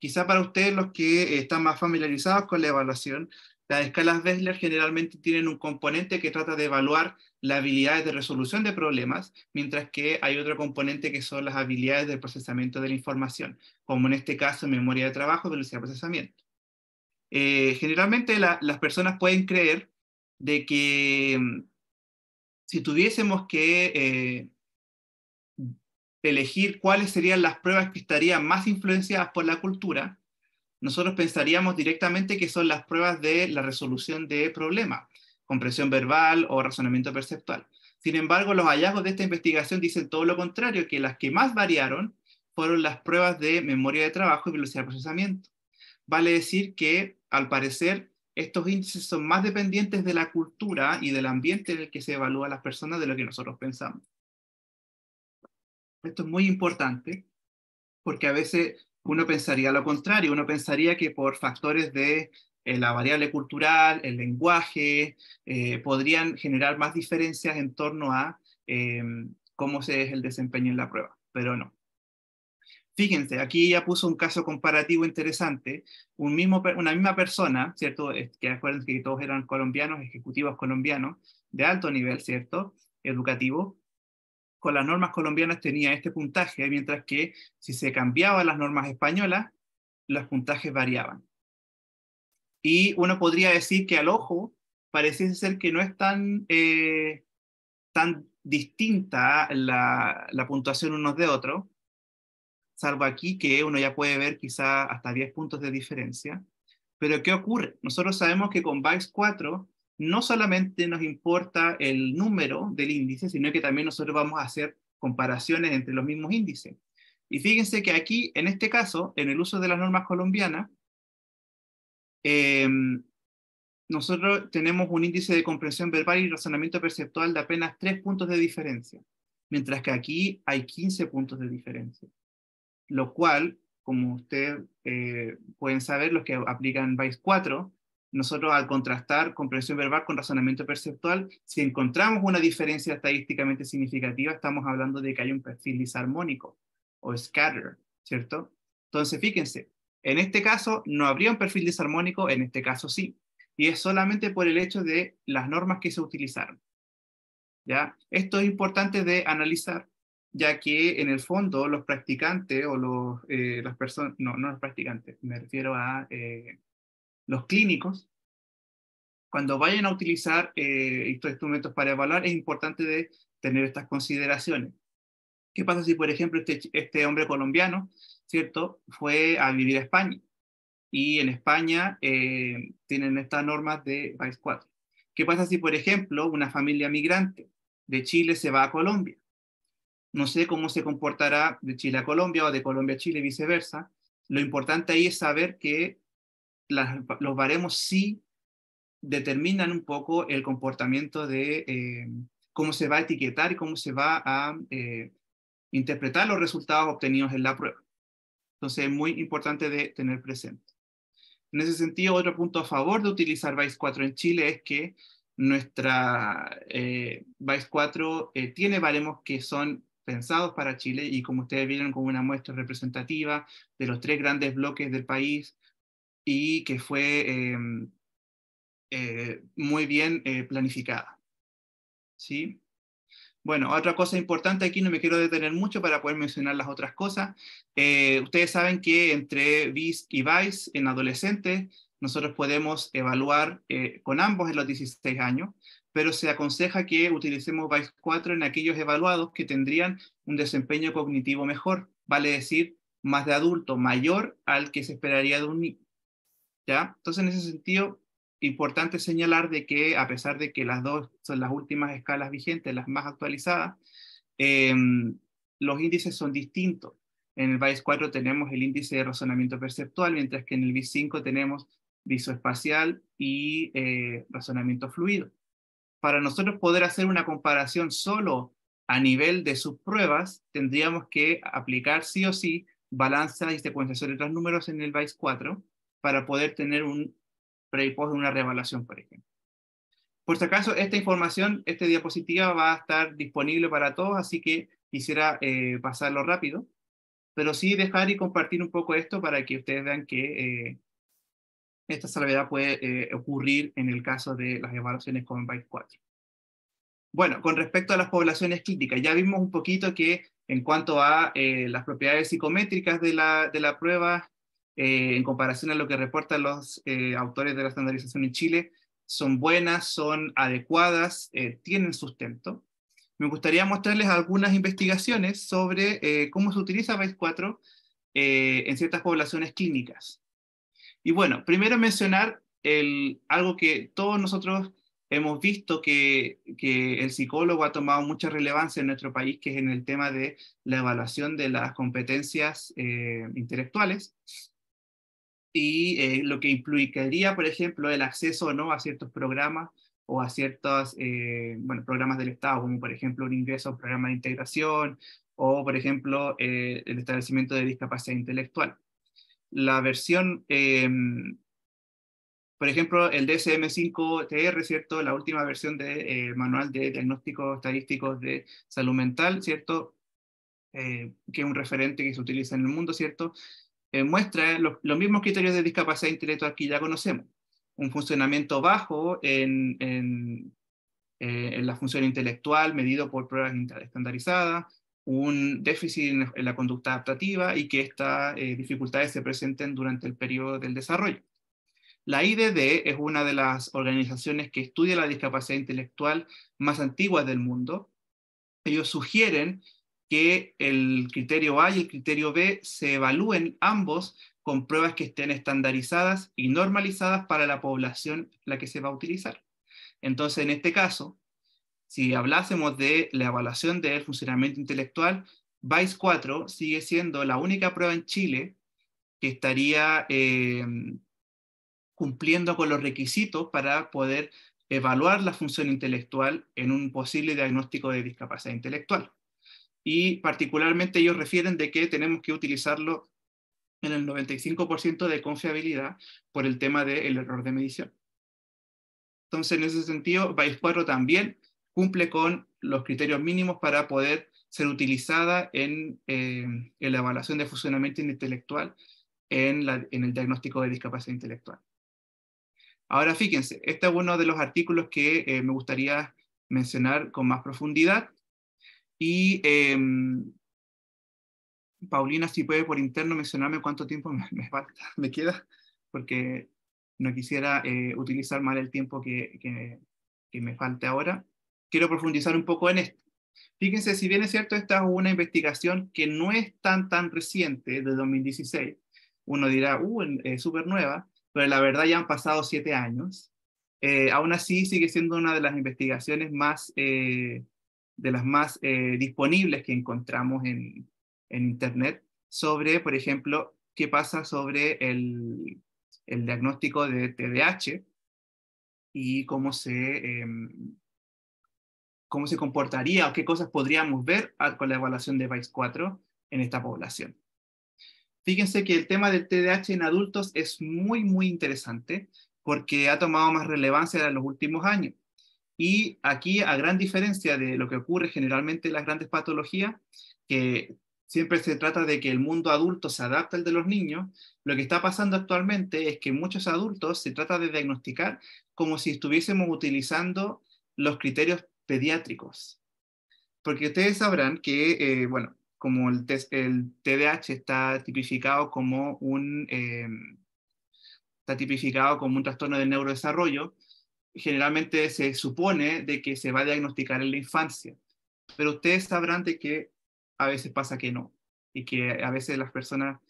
Quizá para ustedes, los que eh, están más familiarizados con la evaluación, las escalas Bessler generalmente tienen un componente que trata de evaluar las habilidades de resolución de problemas, mientras que hay otro componente que son las habilidades de procesamiento de la información, como en este caso memoria de trabajo y velocidad de procesamiento. Eh, generalmente las personas pueden creer de que mm, si tuviésemos que eh, elegir cuáles serían las pruebas que estarían más influenciadas por la cultura, nosotros pensaríamos directamente que son las pruebas de la resolución de problemas, comprensión verbal o razonamiento perceptual. Sin embargo, los hallazgos de esta investigación dicen todo lo contrario, que las que más variaron fueron las pruebas de memoria de trabajo y velocidad de procesamiento vale decir que al parecer estos índices son más dependientes de la cultura y del ambiente en el que se evalúan las personas de lo que nosotros pensamos. Esto es muy importante porque a veces uno pensaría lo contrario, uno pensaría que por factores de eh, la variable cultural, el lenguaje, eh, podrían generar más diferencias en torno a em, cómo se es el desempeño en la prueba, pero no. Fíjense, aquí ya puso un caso comparativo interesante. una misma persona, ¿cierto? Que acuérdense que todos eran colombianos, ejecutivos colombianos, de alto nivel, ¿cierto? Educativo. Con las normas colombianas tenía este puntaje, mientras que si se cambiaban las normas españolas, los puntajes variaban. Y uno podría decir que al ojo parece ser que no es tan, eh, tan distinta la, la puntuación unos de otros, salvo aquí que uno ya puede ver quizá hasta 10 puntos de diferencia. Pero ¿qué ocurre? Nosotros sabemos que con Bytes 4 no solamente nos importa el número del índice, sino que también nosotros vamos a hacer comparaciones entre los mismos índices. Y fíjense que aquí, en este caso, en el uso de las normas colombianas, em, nosotros tenemos un índice de comprensión verbal y razonamiento perceptual de apenas 3 puntos de diferencia, mientras que aquí hay 15 puntos de diferencia lo cual, como ustedes eh, pueden saber, los que aplican VICE 4, nosotros al contrastar comprensión verbal con razonamiento perceptual, si encontramos una diferencia estadísticamente significativa, estamos hablando de que hay un perfil disarmónico o scatter, ¿cierto? Entonces, fíjense, en este caso no habría un perfil disarmónico, en este caso sí, y es solamente por el hecho de las normas que se utilizaron. ¿Ya? Esto es importante de analizar ya que en el fondo los practicantes o los, eh, las personas, no, no los practicantes, me refiero a eh, los clínicos, cuando vayan a utilizar eh, estos instrumentos para evaluar, es importante de tener estas consideraciones. ¿Qué pasa si, por ejemplo, este, este hombre colombiano, ¿cierto?, fue a vivir a España y en España tienen estas normas de país 4. ¿Qué pasa si, por ejemplo, una familia migrante de Chile se va a Colombia? No sé cómo se comportará de Chile a Colombia o de Colombia a Chile y viceversa. Lo importante ahí es saber que los baremos sí determinan un poco el comportamiento de eh, cómo se va a etiquetar y cómo se va a eh, interpretar los resultados obtenidos en la prueba. Entonces es muy importante de tener presente. En ese sentido, otro punto a favor de utilizar Vice 4 en Chile es que nuestra eh, 4 eh, tiene baremos que son pensados para Chile y como ustedes vieron como una muestra representativa de los tres grandes bloques del país y que fue em, eh, muy bien eh, planificada. ¿Sí? Bueno, otra cosa importante aquí, no me quiero detener mucho para poder mencionar las otras cosas. Eh, ustedes saben que entre BIS y VICE en adolescentes, nosotros podemos evaluar con ambos en los 16 años pero se aconseja que utilicemos vice 4 en aquellos evaluados que tendrían un desempeño cognitivo mejor, vale decir, más de adulto, mayor al que se esperaría de un niño. ¿Ya? Entonces, en ese sentido, importante señalar de que, a pesar de que las dos son las últimas escalas vigentes, las más actualizadas, em, los índices son distintos. En el VICE 4 tenemos el índice de razonamiento perceptual, mientras que en el VICE 5 tenemos visoespacial y eh, razonamiento fluido para nosotros poder hacer una comparación solo a nivel de sus pruebas, tendríamos que aplicar sí o sí balanza y secuenciación de los números en el BICE 4 para poder tener un pre y post de una revaluación, por ejemplo. Por si acaso, esta información, esta diapositiva va a estar disponible para todos, así que quisiera eh, pasarlo rápido, pero sí dejar y compartir un poco esto para que ustedes vean que eh, esta salvedad puede eh, ocurrir en el caso de las evaluaciones con byte 4. Bueno, con respecto a las poblaciones clínicas, ya vimos un poquito que en cuanto a eh, las propiedades psicométricas de la, de la prueba, eh, en comparación a lo que reportan los autores de la estandarización en Chile, son buenas, son adecuadas, tienen sustento. Me gustaría mostrarles algunas investigaciones sobre cómo se utiliza byte 4 en ciertas poblaciones clínicas. Y bueno, primero mencionar algo que todos nosotros hemos visto que, el psicólogo ha tomado mucha relevancia en nuestro país, que es en el tema de la evaluación de las competencias eh, intelectuales y eh, lo que implicaría, por ejemplo, el acceso o no a ciertos programas o a ciertos eh, programas del Estado, como por ejemplo un ingreso a un programa de integración o, por ejemplo, el establecimiento de discapacidad intelectual la versión, em, por ejemplo, el DSM-5-TR, ¿cierto? La última versión de eh, Manual de Diagnósticos Estadísticos de Salud Mental, ¿cierto? Eh, que es un referente que se utiliza en el mundo, ¿cierto? Eh, muestra los, mismos criterios de discapacidad intelectual que ya conocemos. Un funcionamiento bajo en, en la función intelectual medido por pruebas estandarizadas, un déficit en la, conducta adaptativa y que estas eh, dificultades se presenten durante el periodo del desarrollo. La IDD es una de las organizaciones que estudia la discapacidad intelectual más antigua del mundo. Ellos sugieren que el criterio A y el criterio B se evalúen ambos con pruebas que estén estandarizadas y normalizadas para la población la que se va a utilizar. Entonces, en este caso, si hablásemos de la evaluación del funcionamiento intelectual, bice 4 sigue siendo la única prueba en Chile que estaría em, cumpliendo con los requisitos para poder evaluar la función intelectual en un posible diagnóstico de discapacidad intelectual. Y particularmente ellos refieren de que tenemos que utilizarlo en el 95% de confiabilidad por el tema del error de medición. Entonces, en ese sentido, bice 4 también cumple con los criterios mínimos para poder ser utilizada eh, en, la evaluación de funcionamiento intelectual en, la, en, el diagnóstico de discapacidad intelectual. Ahora fíjense, este es uno de los artículos que eh, me gustaría mencionar con más profundidad. Y em, Paulina, si puede por interno mencionarme cuánto tiempo me, falta, me queda, porque no quisiera eh, utilizar mal el tiempo que, que me falte ahora quiero profundizar un poco en esto. Fíjense, si bien es cierto, esta es una investigación que no es tan, tan reciente, de 2016, uno dirá, uh, es súper nueva, pero la verdad ya han pasado siete años. Eh, aún así, sigue siendo una de las investigaciones más, eh, de las más eh, disponibles que encontramos en, en Internet sobre, por ejemplo, qué pasa sobre el, el diagnóstico de TDAH y cómo se em, cómo se comportaría o qué cosas podríamos ver con la evaluación de VICE4 en esta población. Fíjense que el tema del TDAH en adultos es muy, muy interesante porque ha tomado más relevancia en los últimos años. Y aquí, a gran diferencia de lo que ocurre generalmente en las grandes patologías, que siempre se trata de que el mundo adulto se adapta al de los niños, lo que está pasando actualmente es que muchos adultos se trata de diagnosticar como si estuviésemos utilizando los criterios pediátricos. Porque ustedes sabrán que, eh, bueno, como el, TDAH está tipificado como un, eh, está tipificado como un trastorno del neurodesarrollo, generalmente se supone de que se va a diagnosticar en la infancia. Pero ustedes sabrán de que a veces pasa que no. Y que a veces las personas,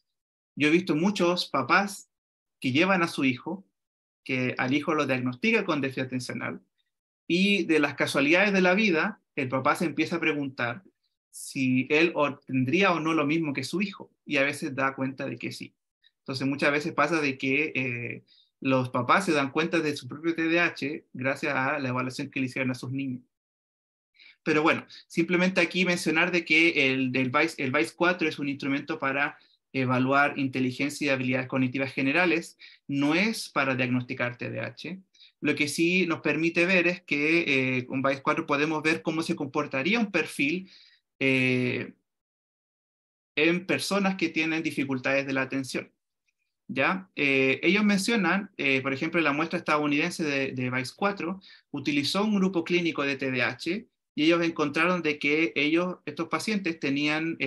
yo he visto muchos papás que llevan a su hijo, que al hijo lo diagnostica con déficit atencional, y de las casualidades de la vida, el papá se empieza a preguntar si él tendría o no lo mismo que su hijo. Y a veces da cuenta de que sí. Entonces muchas veces pasa de que eh, los papás se dan cuenta de su propio TDAH gracias a la evaluación que le hicieron a sus niños. Pero bueno, simplemente aquí mencionar de que el, del el VICE 4 es un instrumento para evaluar inteligencia y habilidades cognitivas generales, no es para diagnosticar TDAH, lo que sí nos permite ver es que eh, con vice 4 podemos ver cómo se comportaría un perfil eh, en personas que tienen dificultades de la atención. ¿Ya? Eh, ellos mencionan, por ejemplo, la muestra estadounidense de, de Vice 4 utilizó un grupo clínico de TDAH y ellos encontraron de que ellos, estos pacientes tenían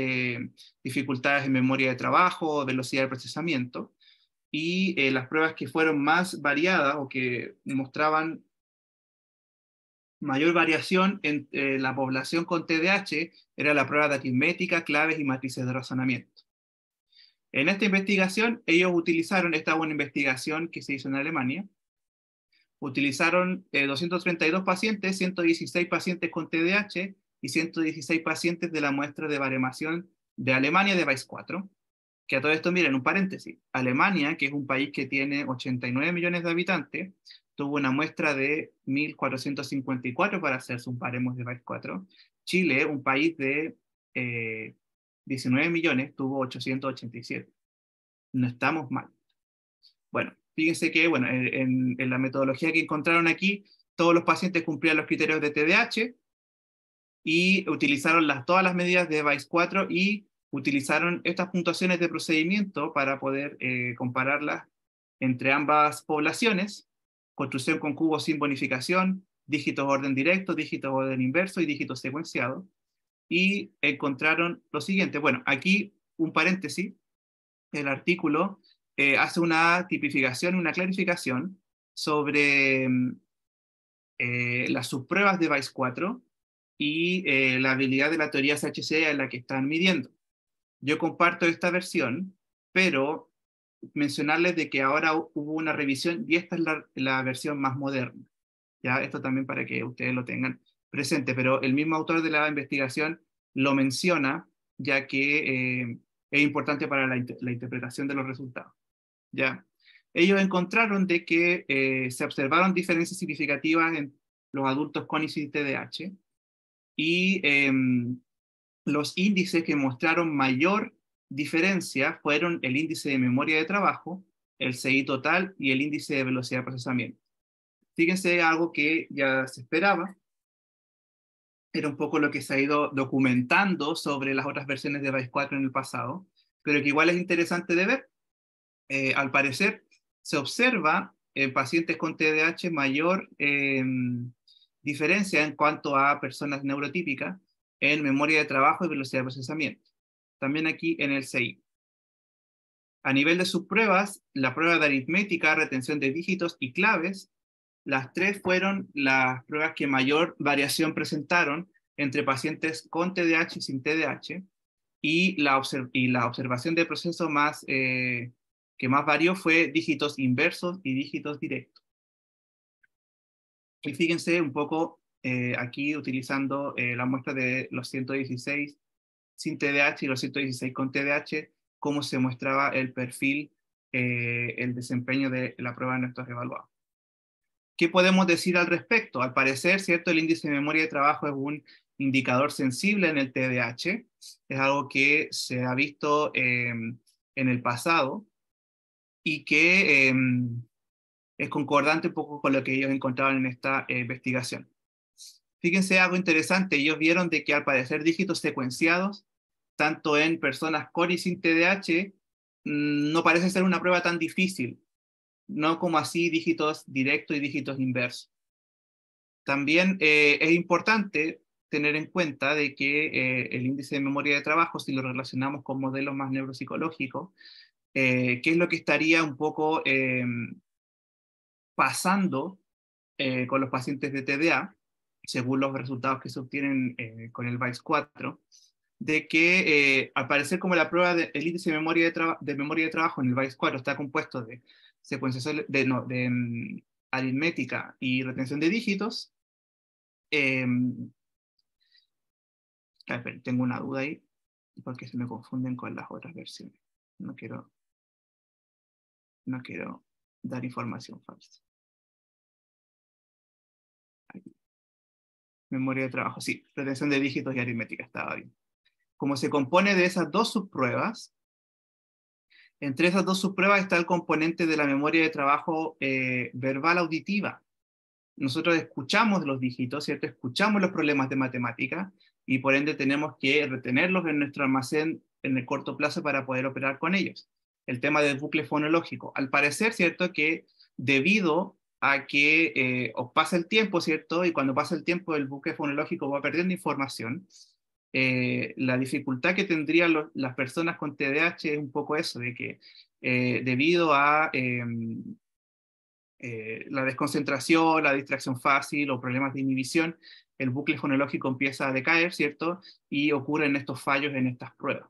dificultades en memoria de trabajo, velocidad de procesamiento, y eh, las pruebas que fueron más variadas o que mostraban mayor variación en eh, la población con TDAH era la prueba de aritmética, claves y matrices de razonamiento. En esta investigación, ellos utilizaron, esta buena investigación que se hizo en Alemania, utilizaron 232 eh, pacientes, 116 pacientes con TDAH y 116 pacientes de la muestra de baremación de Alemania de Vice 4 que a todo esto, miren, un paréntesis. Alemania, que es un país que tiene 89 millones de habitantes, tuvo una muestra de 1.454 para hacerse un paremos de vice 4. Chile, un país de 19 eh, millones, tuvo 887. No estamos mal. Bueno, fíjense que bueno, en, la metodología que encontraron aquí, todos los pacientes cumplían los criterios de TDAH y utilizaron las, todas las medidas de VICE 4 y utilizaron estas puntuaciones de procedimiento para poder eh, compararlas entre ambas poblaciones, construcción con cubos sin bonificación, dígitos orden directo, dígitos orden inverso y dígitos secuenciados, y encontraron lo siguiente. Bueno, aquí un paréntesis, el artículo eh, hace una tipificación, una clarificación sobre mm, eh, las subpruebas de Vice 4 y la habilidad de la teoría SHC en la que están midiendo yo comparto esta versión, pero mencionarles de que ahora hubo una revisión y esta es la, versión más moderna. Ya, esto también para que ustedes lo tengan presente, pero el mismo autor de la investigación lo menciona, ya que eh, es importante para la, interpretación de los resultados. Ya, ellos encontraron de que eh, se observaron diferencias significativas en los adultos con icd sin TDAH y eh, los índices que mostraron mayor diferencia fueron el índice de memoria de trabajo, el CI total y el índice de velocidad de procesamiento. Fíjense algo que ya se esperaba, era un poco lo que se ha ido documentando sobre las otras versiones de rais 4 en el pasado, pero que igual es interesante de ver. Eh, al parecer, se observa en pacientes con TDAH mayor em, diferencia en cuanto a personas neurotípicas, en memoria de trabajo y velocidad de procesamiento. También aquí en el CI. A nivel de sus pruebas, la prueba de aritmética, retención de dígitos y claves, las tres fueron las pruebas que mayor variación presentaron entre pacientes con TDAH y sin TDAH, y la, observación de proceso más, eh, que más varió fue dígitos inversos y dígitos directos. Y fíjense un poco eh, aquí utilizando eh, la muestra de los 116 sin TDAH y los 116 con TDAH, cómo se mostraba el perfil, eh, el desempeño de la prueba de nuestros evaluados. ¿Qué podemos decir al respecto? Al parecer, ¿cierto? El índice de memoria de trabajo es un indicador sensible en el TDAH, es algo que se ha visto em, en el pasado y que em, es concordante un poco con lo que ellos encontraron en esta investigación. Fíjense algo interesante, ellos vieron de que al parecer dígitos secuenciados, tanto en personas con y sin TDAH, mm, no parece ser una prueba tan difícil, no como así dígitos directos y dígitos inversos. También eh, es importante tener en cuenta de que eh, el índice de memoria de trabajo, si lo relacionamos con modelos más neuropsicológicos, eh, qué es lo que estaría un poco em, pasando eh, con los pacientes de TDA, según los resultados que se obtienen eh, con el VICE 4, de que eh, al parecer como la prueba del de, índice de memoria de, de memoria de trabajo en el VICE 4 está compuesto de secuencias de, de mm, aritmética y retención de dígitos, em, tengo una duda ahí, porque se me confunden con las otras versiones. No quiero, no quiero dar información falsa. memoria de trabajo, sí, retención de dígitos y aritmética, estaba bien. Como se compone de esas dos subpruebas, entre esas dos subpruebas está el componente de la memoria de trabajo eh, verbal auditiva. Nosotros escuchamos los dígitos, ¿cierto? Escuchamos los problemas de matemática y por ende tenemos que retenerlos en nuestro almacén en el corto plazo para poder operar con ellos. El tema del bucle fonológico. Al parecer, ¿cierto? Que debido a que eh, os pasa el tiempo, ¿cierto? Y cuando pasa el tiempo el bucle fonológico va perdiendo información. Eh, la dificultad que tendrían las personas con TDAH es un poco eso, de que eh, debido a em, la desconcentración, la distracción fácil o problemas de inhibición, el bucle fonológico empieza a decaer, ¿cierto? Y ocurren estos fallos en estas pruebas.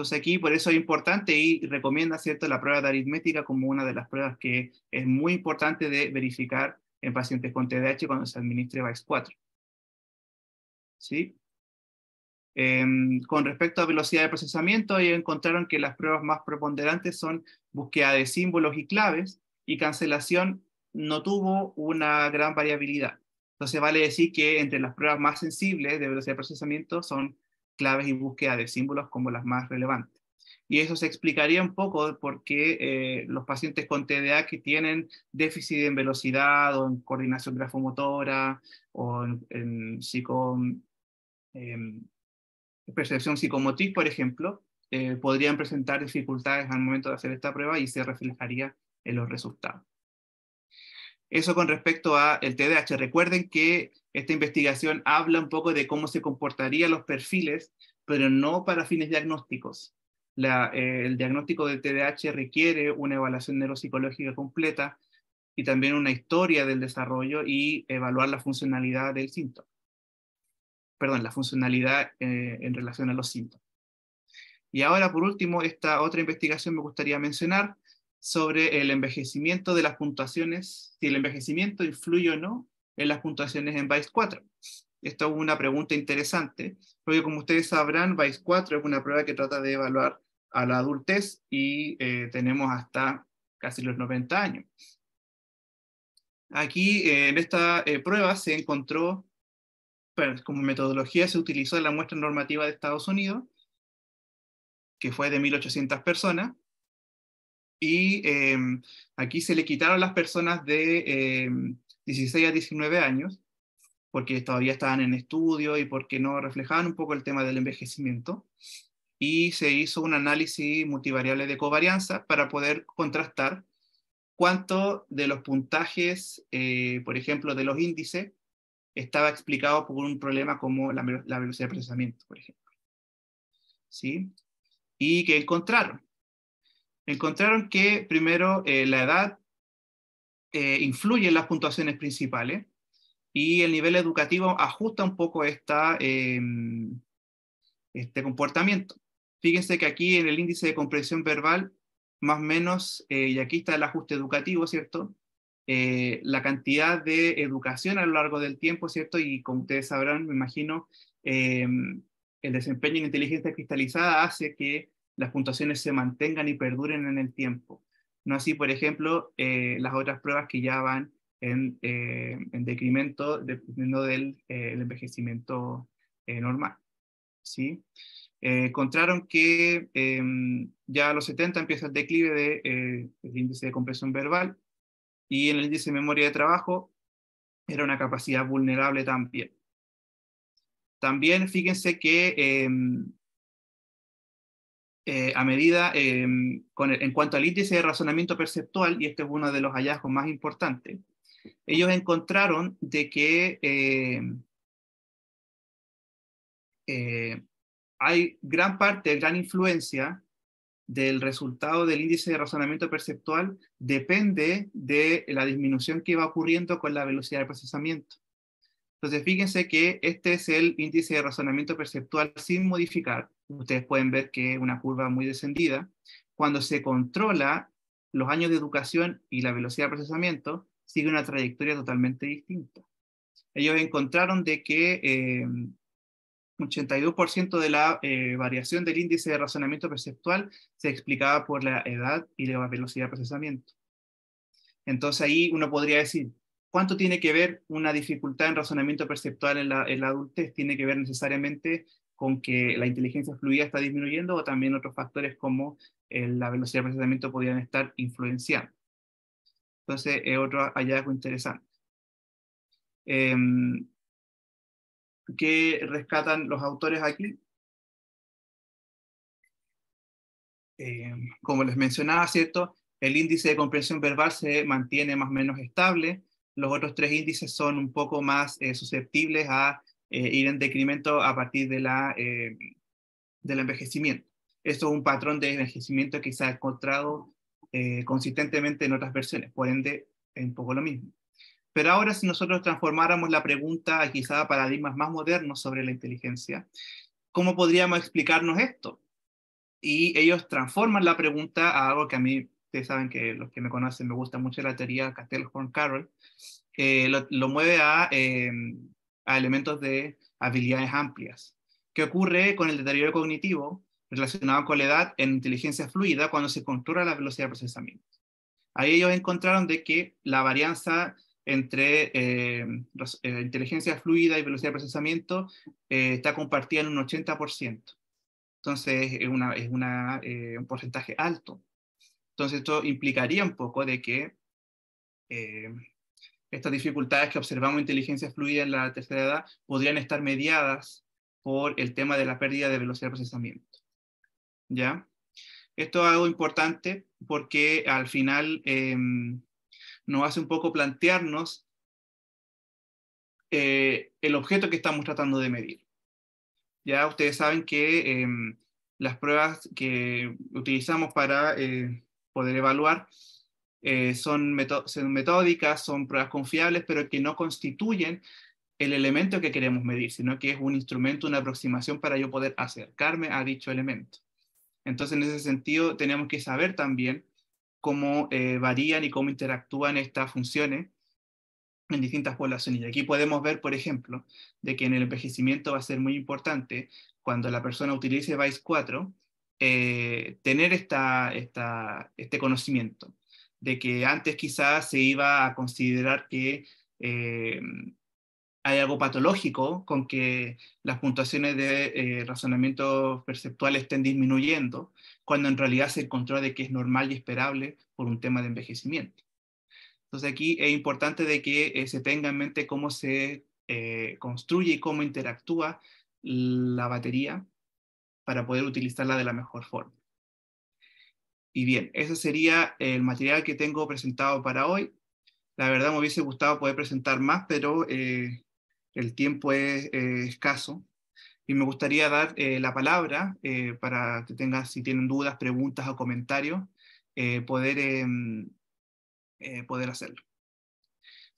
Entonces aquí por eso es importante y recomienda ¿cierto? la prueba de aritmética como una de las pruebas que es muy importante de verificar en pacientes con TDAH cuando se administre VAX4. ¿Sí? Em, con respecto a velocidad de procesamiento, ellos encontraron que las pruebas más preponderantes son búsqueda de símbolos y claves y cancelación no tuvo una gran variabilidad. Entonces vale decir que entre las pruebas más sensibles de velocidad de procesamiento son claves y búsqueda de símbolos como las más relevantes. Y eso se explicaría un poco por qué eh, los pacientes con TDA que tienen déficit en velocidad o en coordinación grafomotora o en, em, percepción psicomotriz, por ejemplo, eh, podrían presentar dificultades al momento de hacer esta prueba y se reflejaría en los resultados. Eso con respecto al TDAH. Recuerden que esta investigación habla un poco de cómo se comportarían los perfiles, pero no para fines diagnósticos. Eh, el diagnóstico de TDAH requiere una evaluación neuropsicológica completa y también una historia del desarrollo y evaluar la funcionalidad del síntoma. Perdón, la funcionalidad eh, en relación a los síntomas. Y ahora, por último, esta otra investigación me gustaría mencionar sobre el envejecimiento de las puntuaciones, si el envejecimiento influye o no en las puntuaciones en Vice 4. Esta es una pregunta interesante, porque como ustedes sabrán, Vice 4 es una prueba que trata de evaluar a la adultez y eh, tenemos hasta casi los 90 años. Aquí eh, en esta eh, prueba se encontró, como metodología se utilizó la muestra normativa de Estados Unidos, que fue de 1.800 personas, y em, aquí se le quitaron las personas de em, 16 a 19 años, porque todavía estaban en estudio y porque no reflejaban un poco el tema del envejecimiento. Y se hizo un análisis multivariable de covarianza para poder contrastar cuánto de los puntajes, eh, por ejemplo, de los índices, estaba explicado por un problema como la, velocidad de procesamiento, por ejemplo. ¿Sí? Y qué encontraron. Encontraron que primero eh, la edad eh, influyen las puntuaciones principales y el nivel educativo ajusta un poco esta, em, este comportamiento. Fíjense que aquí en el índice de comprensión verbal, más o menos, eh, y aquí está el ajuste educativo, ¿cierto? Eh, la cantidad de educación a lo largo del tiempo, ¿cierto? Y como ustedes sabrán, me imagino, em, el desempeño en inteligencia cristalizada hace que las puntuaciones se mantengan y perduren en el tiempo. No así, por ejemplo, eh, las otras pruebas que ya van en, eh, decremento dependiendo del eh, envejecimiento eh, normal. ¿sí? encontraron que em, ya a los 70 empieza el declive del índice de compresión verbal y en el índice de memoria de trabajo era una capacidad vulnerable también. También fíjense que em, eh, a medida em, en cuanto al índice de razonamiento perceptual, y este es uno de los hallazgos más importantes, ellos encontraron de que em, eh, hay gran parte, gran influencia del resultado del índice de razonamiento perceptual depende de la disminución que va ocurriendo con la velocidad de procesamiento. Entonces, fíjense que este es el índice de razonamiento perceptual sin modificar, ustedes pueden ver que es una curva muy descendida. Cuando se controla los años de educación y la velocidad de procesamiento, sigue una trayectoria totalmente distinta. Ellos encontraron de que 82% eh, de la eh, variación del índice de razonamiento perceptual se explicaba por la edad y la velocidad de procesamiento. Entonces ahí uno podría decir, ¿cuánto tiene que ver una dificultad en razonamiento perceptual en la, en la adultez? ¿Tiene que ver necesariamente con que la inteligencia fluida está disminuyendo o también otros factores como eh, la velocidad de procesamiento podrían estar influenciando. Entonces, es otro hallazgo interesante. Eh, ¿Qué rescatan los autores aquí? Eh, como les mencionaba, ¿cierto? El índice de comprensión verbal se mantiene más o menos estable. Los otros tres índices son un poco más eh, susceptibles a ir eh, en decremento a partir de la, eh, del envejecimiento. esto es un patrón de envejecimiento que se ha encontrado eh, consistentemente en otras versiones, por ende, es un poco lo mismo. Pero ahora si nosotros transformáramos la pregunta a quizá paradigmas más modernos sobre la inteligencia, ¿cómo podríamos explicarnos esto? Y ellos transforman la pregunta a algo que a mí, ustedes saben que los que me conocen, me gusta mucho la teoría Castell-Horn-Carroll, que lo, mueve a eh, a elementos de habilidades amplias. ¿Qué ocurre con el deterioro cognitivo relacionado con la edad en inteligencia fluida cuando se controla la velocidad de procesamiento? Ahí ellos encontraron de que la varianza entre eh, eh, inteligencia fluida y velocidad de procesamiento eh, está compartida en un 80%. Entonces, es, una, es una, un porcentaje alto. Entonces, esto implicaría un poco de que estas dificultades que observamos en inteligencia fluida en la tercera edad podrían estar mediadas por el tema de la pérdida de velocidad de procesamiento. ¿Ya? Esto es algo importante porque al final em, nos hace un poco plantearnos eh, el objeto que estamos tratando de medir. Ya ustedes saben que em, las pruebas que utilizamos para eh, poder evaluar eh, son, metodicas metódicas, son pruebas confiables, pero que no constituyen el elemento que queremos medir, sino que es un instrumento, una aproximación para yo poder acercarme a dicho elemento. Entonces, en ese sentido, tenemos que saber también cómo eh, varían y cómo interactúan estas funciones en distintas poblaciones. Y aquí podemos ver, por ejemplo, de que en el envejecimiento va a ser muy importante cuando la persona utilice VICE 4, eh, tener esta, esta, este conocimiento de que antes quizás se iba a considerar que eh, hay algo patológico con que las puntuaciones de eh, razonamiento perceptual estén disminuyendo, cuando en realidad se encontró de que es normal y esperable por un tema de envejecimiento. Entonces aquí es importante de que eh, se tenga en mente cómo se construye y cómo interactúa la batería para poder utilizarla de la mejor forma. Y bien, ese sería el material que tengo presentado para hoy. La verdad me hubiese gustado poder presentar más, pero eh, el tiempo es eh, escaso. Y me gustaría dar eh, la palabra para que tengan, si tienen dudas, preguntas o comentarios, poder, poder hacerlo.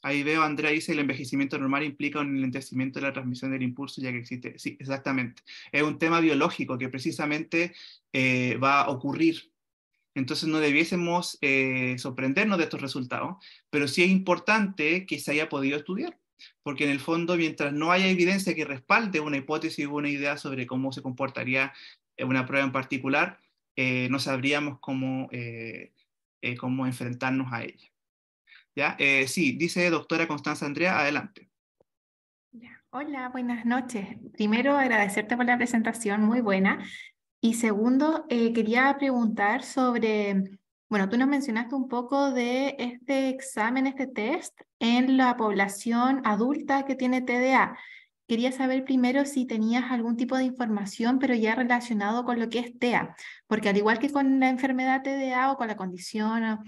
Ahí veo, Andrea dice, el envejecimiento normal implica un lentecimiento de la transmisión del impulso, ya que existe. Sí, exactamente. Es un tema biológico que precisamente va a ocurrir entonces no debiésemos eh, sorprendernos de estos resultados, pero sí es importante que se haya podido estudiar, porque en el fondo, mientras no haya evidencia que respalde una hipótesis o una idea sobre cómo se comportaría eh, una prueba en particular, eh, no sabríamos cómo, cómo enfrentarnos a ella. ¿Ya? sí, dice doctora Constanza Andrea, adelante. Hola, buenas noches. Primero agradecerte por la presentación, muy buena. Y segundo, eh, quería preguntar sobre, bueno, tú nos mencionaste un poco de este examen, este test en la población adulta que tiene TDA. Quería saber primero si tenías algún tipo de información, pero ya relacionado con lo que es TEA, porque al igual que con la enfermedad TDA o con la condición,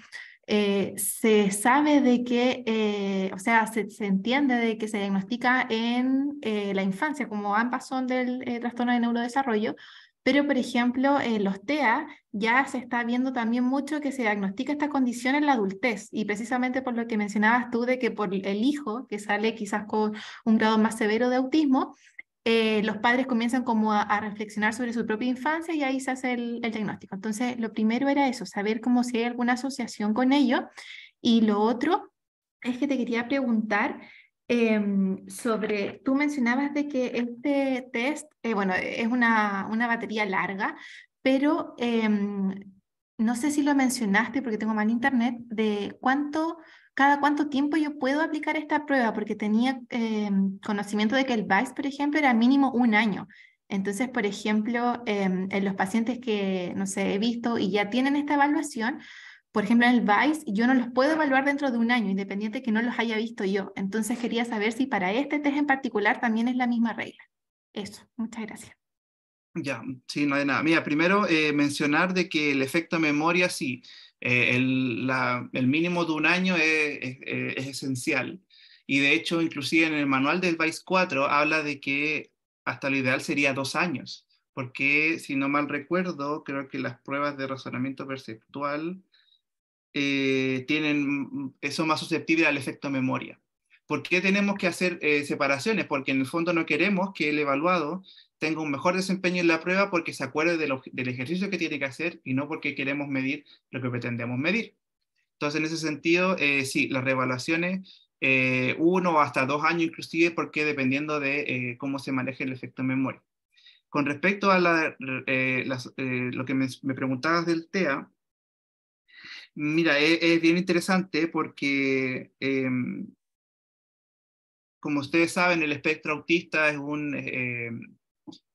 eh, se sabe de que, eh, o sea, se, entiende de que se diagnostica en la infancia, como ambas son del trastorno de neurodesarrollo, pero, por ejemplo, en eh, los TEA ya se está viendo también mucho que se diagnostica esta condición en la adultez y precisamente por lo que mencionabas tú de que por el hijo que sale quizás con un grado más severo de autismo, eh, los padres comienzan como a, reflexionar sobre su propia infancia y ahí se hace el, el, diagnóstico. Entonces, lo primero era eso, saber cómo si hay alguna asociación con ello. Y lo otro es que te quería preguntar Em, sobre, tú mencionabas de que este test, eh, bueno, es una, batería larga, pero em, no sé si lo mencionaste porque tengo mal internet, de cuánto, cada cuánto tiempo yo puedo aplicar esta prueba, porque tenía em, conocimiento de que el VICE, por ejemplo, era mínimo un año. Entonces, por ejemplo, en los pacientes que, no sé, he visto y ya tienen esta evaluación, por ejemplo, en el Vice, yo no los puedo evaluar dentro de un año, independiente que no los haya visto yo. Entonces quería saber si para este test en particular también es la misma regla. Eso, muchas gracias. Ya, sí, no hay nada. Mira, primero eh, mencionar de que el efecto memoria, sí, eh, el, mínimo de un año es, es, esencial. Y de hecho, inclusive en el manual del Vice 4 habla de que hasta lo ideal sería dos años, porque si no mal recuerdo, creo que las pruebas de razonamiento perceptual eh, tienen, eh, son más susceptibles al efecto memoria. ¿Por qué tenemos que hacer eh, separaciones? Porque en el fondo no queremos que el evaluado tenga un mejor desempeño en la prueba porque se acuerde del ejercicio que tiene que hacer y no porque queremos medir lo que pretendemos medir. Entonces, en ese sentido, sí, las reevaluaciones, uno uno hasta dos años inclusive, porque dependiendo de cómo se maneje el efecto memoria. Con respecto a lo que me, me preguntabas del TEA, Mira, e, es, bien interesante porque, em, como ustedes saben, el espectro autista es un, eh,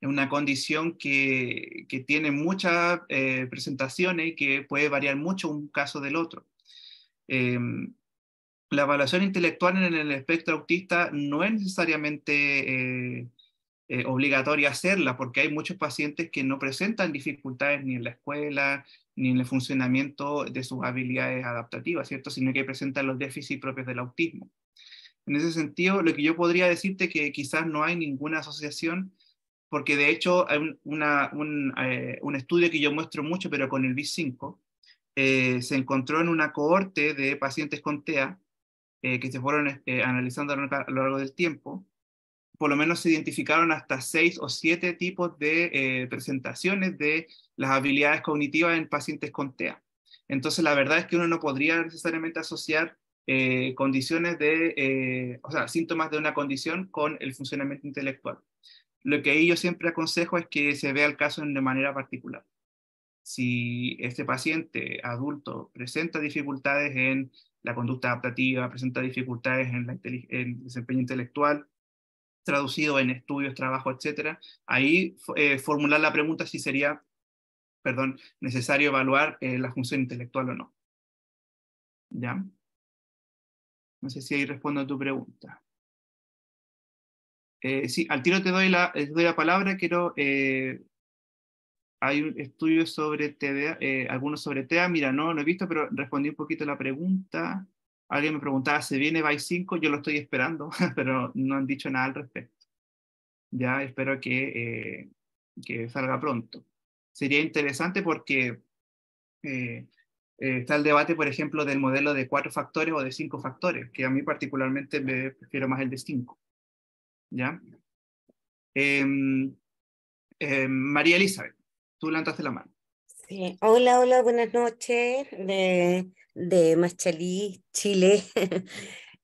una condición que, tiene muchas eh, presentaciones y que puede variar mucho un caso del otro. Em, la evaluación intelectual en el espectro autista no es necesariamente eh, obligatoria hacerla, porque hay muchos pacientes que no presentan dificultades ni en la escuela, ni en el funcionamiento de sus habilidades adaptativas, ¿cierto? Sino que presentan los déficits propios del autismo. En ese sentido, lo que yo podría decirte que quizás no hay ninguna asociación, porque de hecho hay un, un, eh, un estudio que yo muestro mucho, pero con el BIS5, eh, se encontró en una cohorte de pacientes con TEA eh, que se fueron analizando a lo largo del tiempo, por lo menos se identificaron hasta seis o siete tipos de eh, presentaciones de las habilidades cognitivas en pacientes con TEA. Entonces, la verdad es que uno no podría necesariamente asociar eh, condiciones de, eh, síntomas de una condición con el funcionamiento intelectual. Lo que yo siempre aconsejo es que se vea el caso de manera particular. Si este paciente adulto presenta dificultades en la conducta adaptativa, presenta dificultades en el desempeño intelectual, traducido en estudios, trabajo, etcétera, ahí eh, formular la pregunta si sería, perdón, necesario evaluar eh, la función intelectual o no. ¿Ya? No sé si ahí respondo a tu pregunta. Eh, sí, al tiro te doy la, doy la palabra. Quiero. hay un estudio sobre TDA, algunos sobre TEA. Mira, no lo he visto, pero respondí un poquito la pregunta. Alguien me preguntaba, ¿se viene by 5? Yo lo estoy esperando, pero no han dicho nada al respecto. Ya espero que, eh, que salga pronto. Sería interesante porque eh, eh, está el debate, por ejemplo, del modelo de cuatro factores o de cinco factores, que a mí particularmente me prefiero más el de cinco. ¿Ya? Em, em, María Elizabeth, tú levantaste la mano. Sí. Hola, hola, buenas noches. De de Machalí, Chile.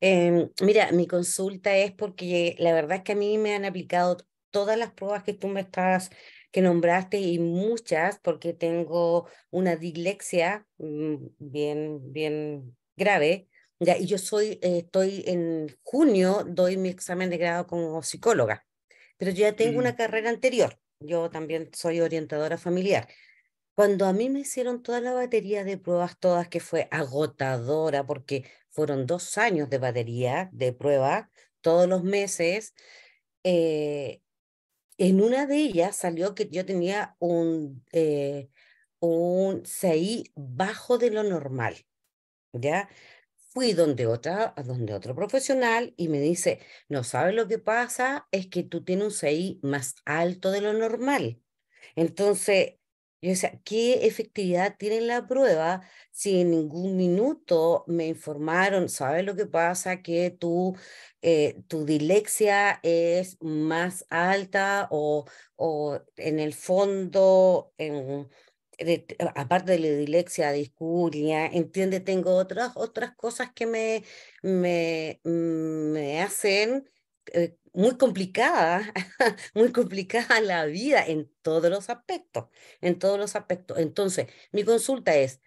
Em, mira, mi consulta es porque la verdad es que a mí me han aplicado todas las pruebas que tú me estás que nombraste y muchas porque tengo una dislexia mm, bien bien grave ya, y yo soy estoy en junio doy mi examen de grado como psicóloga pero yo ya tengo mm. una carrera anterior yo también soy orientadora familiar cuando a mí me hicieron toda la batería de pruebas, todas que fue agotadora, porque fueron dos años de batería de pruebas, todos los meses, eh, en una de ellas salió que yo tenía un, eh, un CI bajo de lo normal, ¿ya? Fui donde, otra, donde otro profesional y me dice, no sabes lo que pasa, es que tú tienes un CI más alto de lo normal. Entonces, yo decía, ¿qué efectividad tiene la prueba si en ningún minuto me informaron, sabes lo que pasa, que tu, eh, tu dilexia es más alta o, en el fondo, aparte de la dilexia, disculpa entiende, tengo otras, otras cosas que me, me hacen eh, muy complicada, muy complicada la vida en todos los aspectos, en todos los aspectos. Entonces, mi consulta es,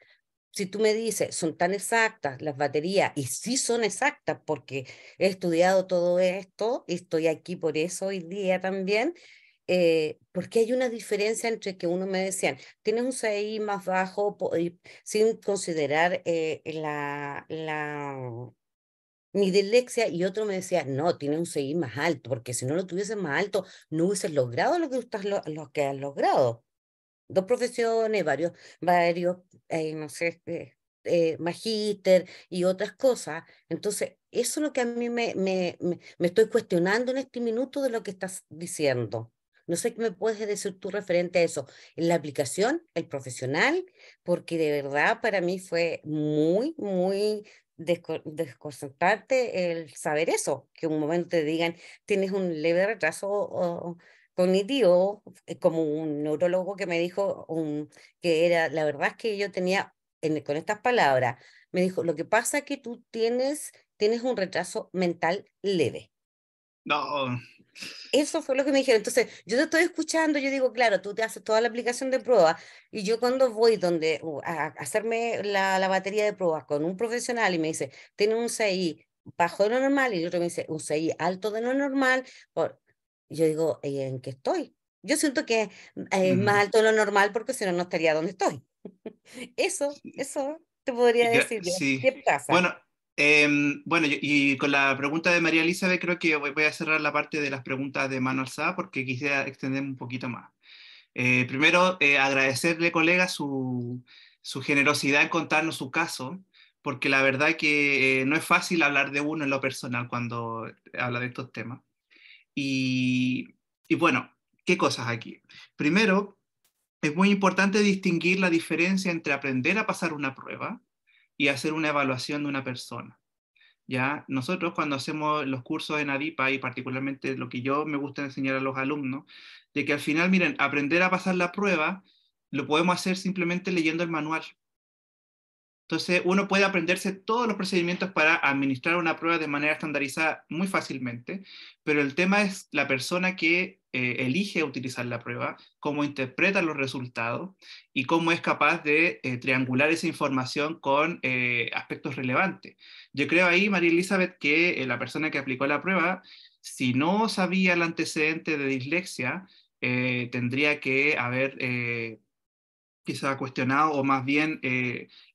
si tú me dices, son tan exactas las baterías, y sí son exactas porque he estudiado todo esto, y estoy aquí por eso hoy día también, eh, porque hay una diferencia entre que uno me decían, tienes un CI más bajo sin considerar eh, la, la, mi lexia y otro me decía, no, tiene un seguir más alto, porque si no lo tuviese más alto, no hubieses logrado lo que, estás que has logrado. Dos profesiones, varios, varios eh, no sé, eh, eh, magíster y otras cosas. Entonces, eso es lo que a mí me, me, me, me estoy cuestionando en este minuto de lo que estás diciendo. No sé qué me puedes decir tú referente a eso. La aplicación, el profesional, porque de verdad para mí fue muy, muy desconcertante el saber eso, que un momento te digan, tienes un leve retraso cognitivo, eh, como un neurólogo que me dijo que era, la verdad es que yo tenía, con estas palabras, me dijo, lo que pasa es que tú tienes, tienes un retraso mental leve. No, eso fue lo que me dijeron. Entonces, yo te estoy escuchando, yo digo, claro, tú te haces toda la aplicación de prueba y yo cuando voy donde uh, a hacerme la, la, batería de pruebas con un profesional y me dice, tiene un CI bajo de lo normal y el otro me dice, un CI alto de lo normal, yo digo, ¿en qué estoy? Yo siento que es más alto de lo normal porque si no, no estaría donde estoy. eso, eso te podría decir. ¿Qué pasa? Bueno. Em, bueno, y con la pregunta de María Elizabeth, creo que voy a cerrar la parte de las preguntas de mano alzada porque quisiera extender un poquito más. Eh, primero, eh, agradecerle, colega, su, generosidad en contarnos su caso, porque la verdad que eh, no es fácil hablar de uno en lo personal cuando habla de estos temas. Y, y bueno, ¿qué cosas aquí? Primero, es muy importante distinguir la diferencia entre aprender a pasar una prueba y hacer una evaluación de una persona. ¿ya? Nosotros cuando hacemos los cursos en ADIPA y particularmente lo que yo me gusta enseñar a los alumnos, de que al final, miren, aprender a pasar la prueba lo podemos hacer simplemente leyendo el manual. Entonces, uno puede aprenderse todos los procedimientos para administrar una prueba de manera estandarizada muy fácilmente, pero el tema es la persona que eh, elige utilizar la prueba, cómo interpreta los resultados y cómo es capaz de eh, triangular esa información con eh, aspectos relevantes. Yo creo ahí, María Elizabeth, que la persona que aplicó la prueba, si no sabía el antecedente de dislexia, tendría que haber quizá cuestionado o más bien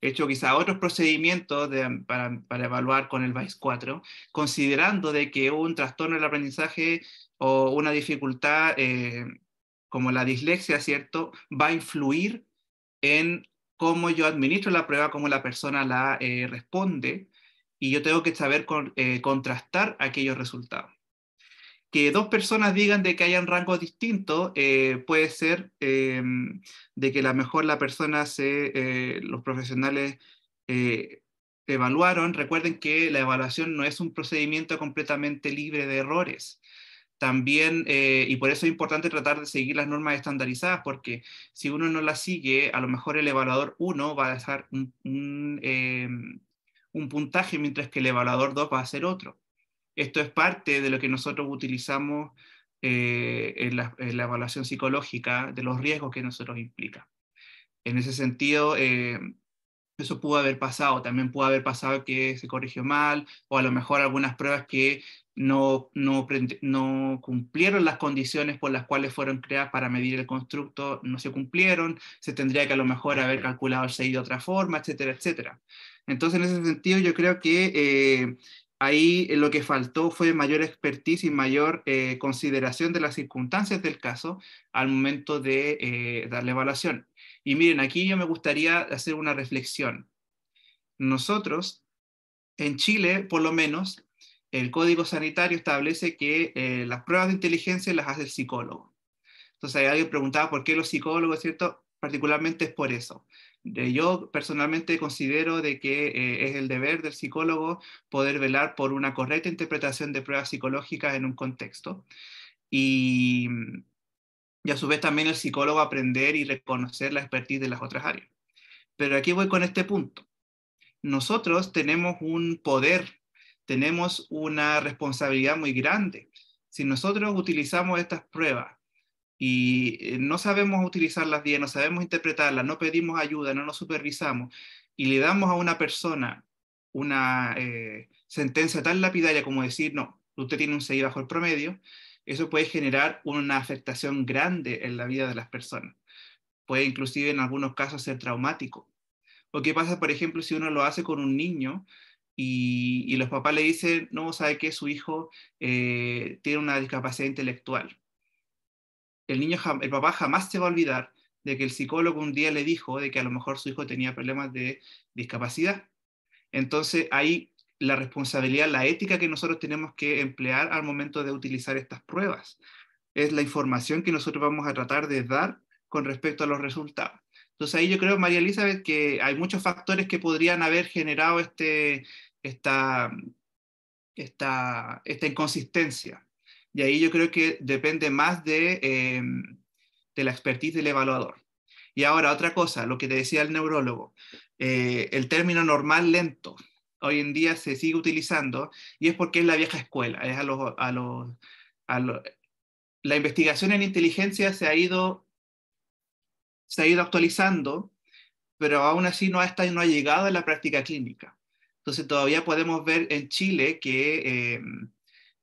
hecho quizá otros procedimientos para, evaluar con el VICE 4, considerando de que un trastorno del aprendizaje o una dificultad eh, como la dislexia, ¿cierto? Va a influir en cómo yo administro la prueba, cómo la persona la eh, responde, y yo tengo que saber eh, contrastar aquellos resultados. Que dos personas digan de que hayan rangos distintos puede ser de que la mejor la persona se, los profesionales evaluaron. Recuerden que la evaluación no es un procedimiento completamente libre de errores también, eh, y por eso es importante tratar de seguir las normas estandarizadas, porque si uno no las sigue, a lo mejor el evaluador 1 va a dejar eh, un, puntaje, mientras que el evaluador 2 va a hacer otro. Esto es parte de lo que nosotros utilizamos eh, en, la, en, la, evaluación psicológica de los riesgos que nosotros implica. En ese sentido, eso pudo haber pasado, también pudo haber pasado que se corrigió mal o a lo mejor algunas pruebas que no, cumplieron las condiciones por las cuales fueron creadas para medir el constructo, no se cumplieron, se tendría que a lo mejor haber calculado el 6 de otra forma, etcétera, etcétera. Entonces, en ese sentido, yo creo que eh, ahí lo que faltó fue mayor expertise y mayor eh, consideración de las circunstancias del caso al momento de eh, dar evaluación. Y miren, aquí yo me gustaría hacer una reflexión. Nosotros, en Chile, por lo menos, el código sanitario establece que eh, las pruebas de inteligencia las hace el psicólogo. Entonces, hay alguien preguntaba por qué los psicólogos, ¿cierto? Particularmente es por eso. yo personalmente considero de que eh, es el deber del psicólogo poder velar por una correcta interpretación de pruebas psicológicas en un contexto. Y, y a su vez también el psicólogo aprender y reconocer la expertise de las otras áreas. Pero aquí voy con este punto. Nosotros tenemos un poder tenemos una responsabilidad muy grande. Si nosotros utilizamos estas pruebas y eh, no sabemos utilizarlas bien, no sabemos interpretarlas, no pedimos ayuda, no nos supervisamos y le damos a una persona una eh, sentencia tan lapidaria como decir, no, usted tiene un 6 bajo el promedio, eso puede generar una afectación grande en la vida de las personas. Puede inclusive en algunos casos ser traumático. ¿O qué pasa, por ejemplo, si uno lo hace con un niño y, los papás le dicen, no, sabe que su hijo eh, tiene una discapacidad intelectual. El, niño, el papá jamás se va a olvidar de que el psicólogo un día le dijo de que a lo mejor su hijo tenía problemas de discapacidad. Entonces ahí la responsabilidad, la ética que nosotros tenemos que emplear al momento de utilizar estas pruebas. Es la información que nosotros vamos a tratar de dar con respecto a los resultados. Entonces ahí yo creo, María Elizabeth, que hay muchos factores que podrían haber generado este, esta, esta, esta inconsistencia. Y ahí yo creo que depende más de, em, de la expertise del evaluador. Y ahora otra cosa, lo que te decía el neurólogo, eh, el término normal lento hoy en día se sigue utilizando y es porque es la vieja escuela, es a los, a los, a la investigación en inteligencia se ha ido se ha ido actualizando, pero aún así no ha, no ha llegado a la práctica clínica. Entonces todavía podemos ver en Chile que em,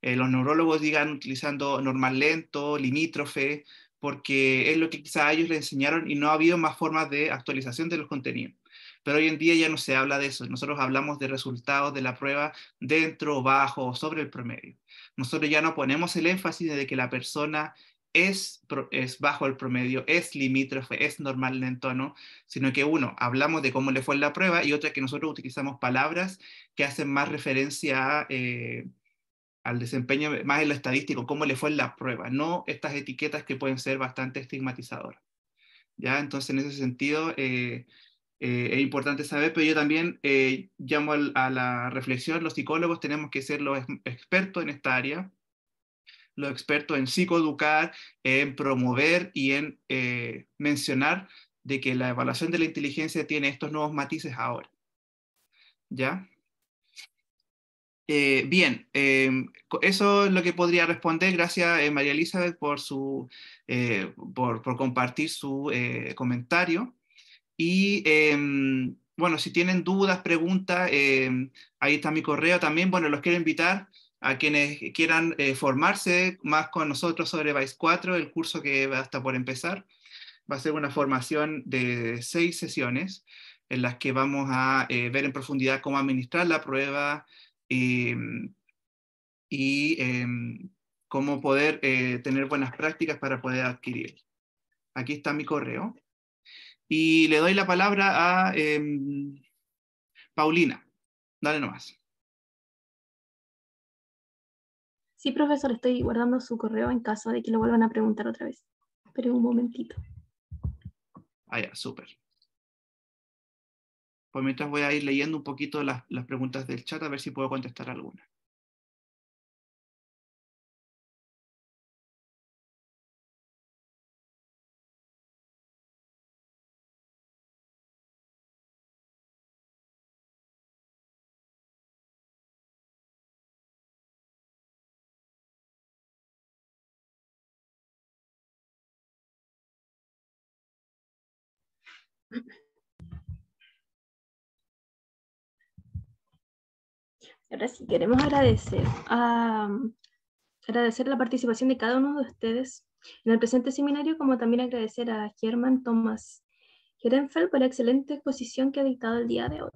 eh, los neurólogos digan utilizando normal lento, limítrofe, porque es lo que quizá ellos le enseñaron y no ha habido más formas de actualización de los contenidos. Pero hoy en día ya no se habla de eso. Nosotros hablamos de resultados de la prueba dentro, bajo o sobre el promedio. Nosotros ya no ponemos el énfasis de que la persona es, bajo el promedio, es limítrofe, es normal en tono, sino que uno, hablamos de cómo le fue en la prueba y otra que nosotros utilizamos palabras que hacen más referencia eh, al desempeño, más en lo estadístico, cómo le fue en la prueba, no estas etiquetas que pueden ser bastante estigmatizadoras. ¿Ya? Entonces, en ese sentido, eh, eh, es importante saber, pero yo también llamo a la reflexión, los psicólogos tenemos que ser los expertos en esta área, los expertos en psicoeducar, en promover y en eh, mencionar de que la evaluación de la inteligencia tiene estos nuevos matices ahora. ¿Ya? Eh, bien, em, eso es lo que podría responder. Gracias, eh, María Elizabeth, por, su, por, por, compartir su comentario. Y em, bueno, si tienen dudas, preguntas, em, ahí está mi correo también. Bueno, los quiero invitar a quienes quieran eh, formarse más con nosotros sobre Vice 4, el curso que va hasta por empezar. Va a ser una formación de seis sesiones en las que vamos a eh, ver en profundidad cómo administrar la prueba em, y em, cómo poder eh, tener buenas prácticas para poder adquirir. Aquí está mi correo. Y le doy la palabra a em, Paulina. Dale nomás. Sí, profesor, estoy guardando su correo en caso de que lo vuelvan a preguntar otra vez. Esperen un momentito. Ah, ya, súper. Pues mientras voy a ir leyendo un poquito las, preguntas del chat a ver si puedo contestar algunas. Ahora sí, queremos agradecer, la participación de cada uno de ustedes en el presente seminario, como también agradecer a Germán Thomas Gerenfeld por la excelente exposición que ha dictado el día de hoy.